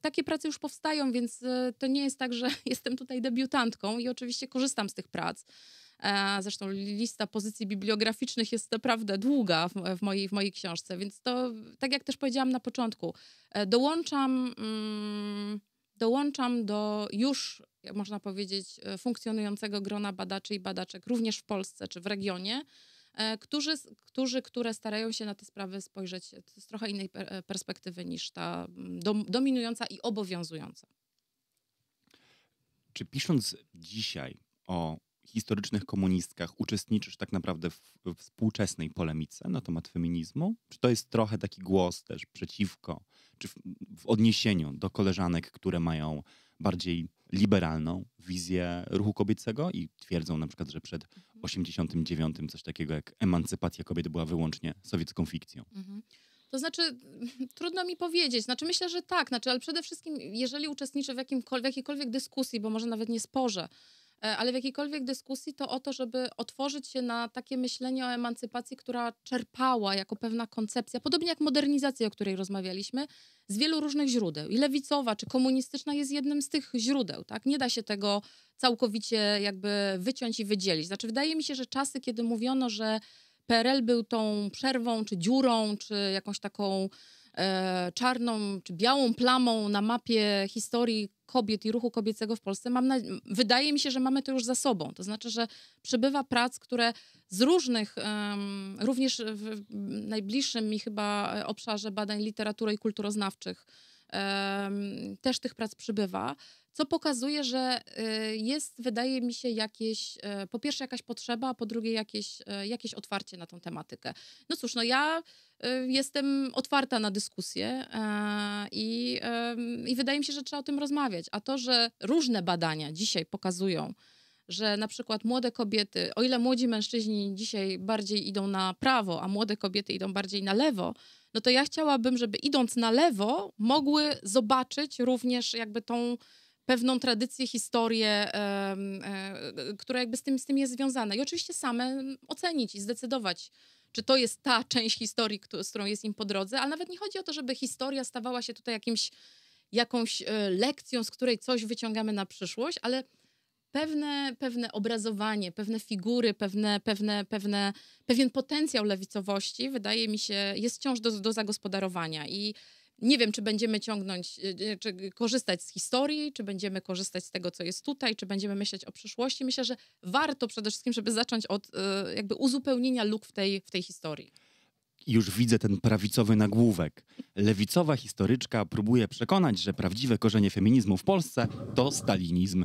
takie prace już powstają, więc e, to nie jest tak, że [laughs] jestem tutaj debiutantką i oczywiście korzystam z tych prac. E, zresztą lista pozycji bibliograficznych jest naprawdę długa w mojej, w mojej książce, więc to, tak jak też powiedziałam na początku, dołączam, mm, dołączam do już, można powiedzieć, funkcjonującego grona badaczy i badaczek również w Polsce czy w regionie, E, którzy, którzy, które starają się na te sprawy spojrzeć z trochę innej e, perspektywy niż ta mm, dominująca i obowiązująca. Czy pisząc dzisiaj o historycznych komunistkach uczestniczysz tak naprawdę w współczesnej polemice na temat feminizmu? Czy to jest trochę taki głos też przeciwko, czy w, w odniesieniu do koleżanek, które mają bardziej liberalną wizję ruchu kobiecego i twierdzą na przykład, że przed 89 coś takiego jak emancypacja kobiet była wyłącznie sowiecką fikcją. Mhm. To znaczy, [laughs] trudno mi powiedzieć. Znaczy, myślę, że tak, znaczy, ale przede wszystkim, jeżeli uczestniczę w, jakimkolwiek, w jakiejkolwiek dyskusji, bo może nawet nie sporze E, ale w jakiejkolwiek dyskusji to o to, żeby otworzyć się na takie myślenie o emancypacji, która czerpała jako pewna koncepcja, podobnie jak modernizacja, o której rozmawialiśmy, z wielu różnych źródeł. I lewicowa czy komunistyczna jest jednym z tych źródeł, tak? Nie da się tego całkowicie jakby wyciąć i wydzielić. Znaczy, wydaje mi się, że czasy, kiedy mówiono, że PRL był tą przerwą, czy dziurą, czy jakąś taką E, czarną czy białą plamą na mapie historii kobiet i ruchu kobiecego w Polsce, mam na... wydaje mi się, że mamy to już za sobą. To znaczy, że przybywa prac, które z różnych, również w najbliższym mi chyba obszarze badań literatury i kulturoznawczych, też tych prac przybywa, co pokazuje, że e, jest, wydaje mi się, jakieś, e, po pierwsze jakaś potrzeba, a po drugie jakieś, jakieś otwarcie na tą tematykę. No cóż, no ja Y, jestem otwarta na dyskusję e, i, i wydaje mi się, że trzeba o tym rozmawiać. A to, że różne badania dzisiaj pokazują, że na przykład młode kobiety, o ile młodzi mężczyźni dzisiaj bardziej idą na prawo, a młode kobiety idą bardziej na lewo, no to ja chciałabym, żeby idąc na lewo, mogły zobaczyć również jakby tą pewną tradycję, historię, e, e, która jakby z tym, z tym jest związana. I oczywiście same ocenić i zdecydować, czy to jest ta część historii, z którą jest im po drodze, ale nawet nie chodzi o to, żeby historia stawała się tutaj jakimś, jakąś e, lekcją, z której coś wyciągamy na przyszłość, ale pewne, pewne obrazowanie, pewne figury, pewne, pewne, pewne, pewien potencjał lewicowości, wydaje mi się, jest wciąż do, do zagospodarowania. I nie wiem, czy będziemy ciągnąć, y, y, czy korzystać z historii, czy będziemy korzystać z tego, co jest tutaj, czy będziemy myśleć o przyszłości. Myślę, że warto przede wszystkim, żeby zacząć od y, jakby uzupełnienia luk w tej, w tej historii już widzę ten prawicowy nagłówek. Lewicowa historyczka próbuje przekonać, że prawdziwe korzenie feminizmu w Polsce to stalinizm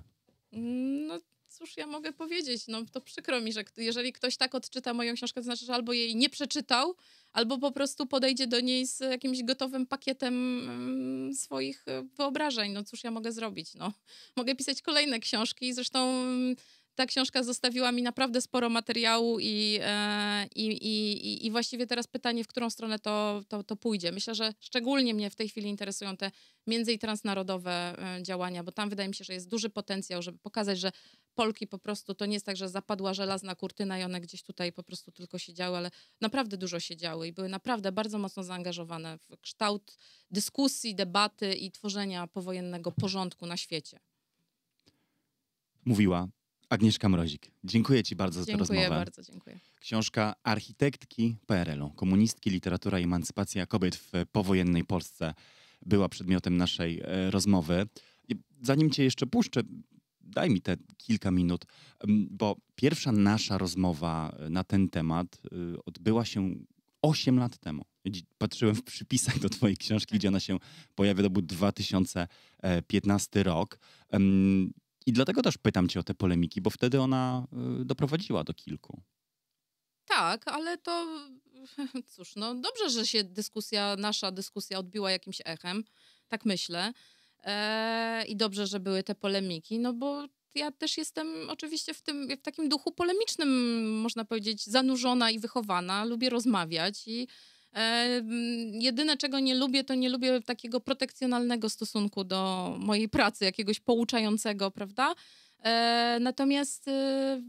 cóż ja mogę powiedzieć? No to przykro mi, że jeżeli ktoś tak odczyta moją książkę, to znaczy, że albo jej nie przeczytał, albo po prostu podejdzie do niej z jakimś gotowym pakietem mm, swoich e, wyobrażeń. No cóż ja mogę zrobić? No, mogę pisać kolejne książki. Zresztą mm, ta książka zostawiła mi naprawdę sporo materiału e, i, i, i, i właściwie teraz pytanie, w którą stronę to, to, to pójdzie. Myślę, że szczególnie mnie w tej chwili interesują te między- i transnarodowe e, działania, bo tam wydaje mi się, że jest duży potencjał, żeby pokazać, że Polki po prostu to nie jest tak, że zapadła żelazna kurtyna i one gdzieś tutaj po prostu tylko siedziały, ale naprawdę dużo siedziały i były naprawdę bardzo mocno zaangażowane w kształt dyskusji, debaty i tworzenia powojennego porządku na świecie. Mówiła Agnieszka Mrozik, dziękuję Ci bardzo dziękuję za tę rozmowę. Dziękuję bardzo, dziękuję. Książka Architektki PRL-u, komunistki, literatura i emancypacja kobiet w powojennej Polsce była przedmiotem naszej e, rozmowy. Zanim Cię jeszcze puszczę, daj mi te kilka minut, mm, bo pierwsza nasza rozmowa e, na ten temat e, odbyła się 8 lat temu. Patrzyłem w przypisach do Twojej książki, gdzie ona się pojawia, to był 2015 rok. I dlatego też pytam cię o te polemiki, bo wtedy ona y, doprowadziła do kilku. Tak, ale to [laughs] cóż, no dobrze, że się dyskusja, nasza dyskusja odbiła jakimś echem, tak myślę. E, I dobrze, że były te polemiki, no bo ja też jestem oczywiście w tym, w takim duchu polemicznym, można powiedzieć, zanurzona i wychowana. Lubię rozmawiać i Jedyne, czego nie lubię, to nie lubię takiego protekcjonalnego stosunku do mojej pracy, jakiegoś pouczającego, prawda? E, natomiast y,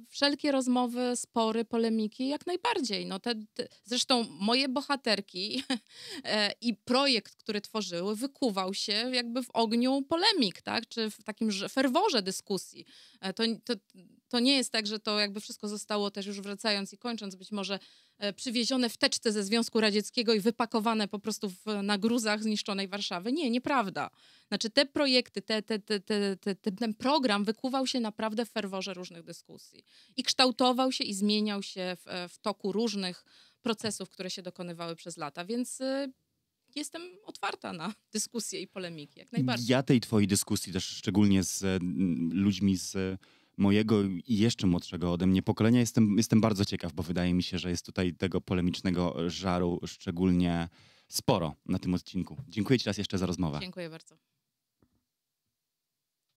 wszelkie rozmowy, spory, polemiki jak najbardziej. No te, te, zresztą moje bohaterki [laughs] e, i projekt, który tworzyły, wykuwał się jakby w ogniu polemik, tak? czy w takim ferworze dyskusji. E, to, to, to nie jest tak, że to jakby wszystko zostało też już wracając i kończąc być może e, przywiezione w teczce ze Związku Radzieckiego i wypakowane po prostu w, na gruzach zniszczonej Warszawy. Nie, nieprawda. Znaczy te projekty, te, te, te, te, ten program wykuwał się naprawdę w ferworze różnych dyskusji i kształtował się i zmieniał się w, e, w toku różnych procesów, które się dokonywały przez lata, więc e, jestem otwarta na [laughs] dyskusje i polemiki, jak najbardziej. Ja tej twojej dyskusji też szczególnie z mm, ludźmi z mojego i jeszcze młodszego ode mnie pokolenia. Jestem, jestem bardzo ciekaw, bo wydaje mi się, że jest tutaj tego polemicznego żaru szczególnie sporo na tym odcinku. Dziękuję Ci raz jeszcze za rozmowę. Dziękuję bardzo.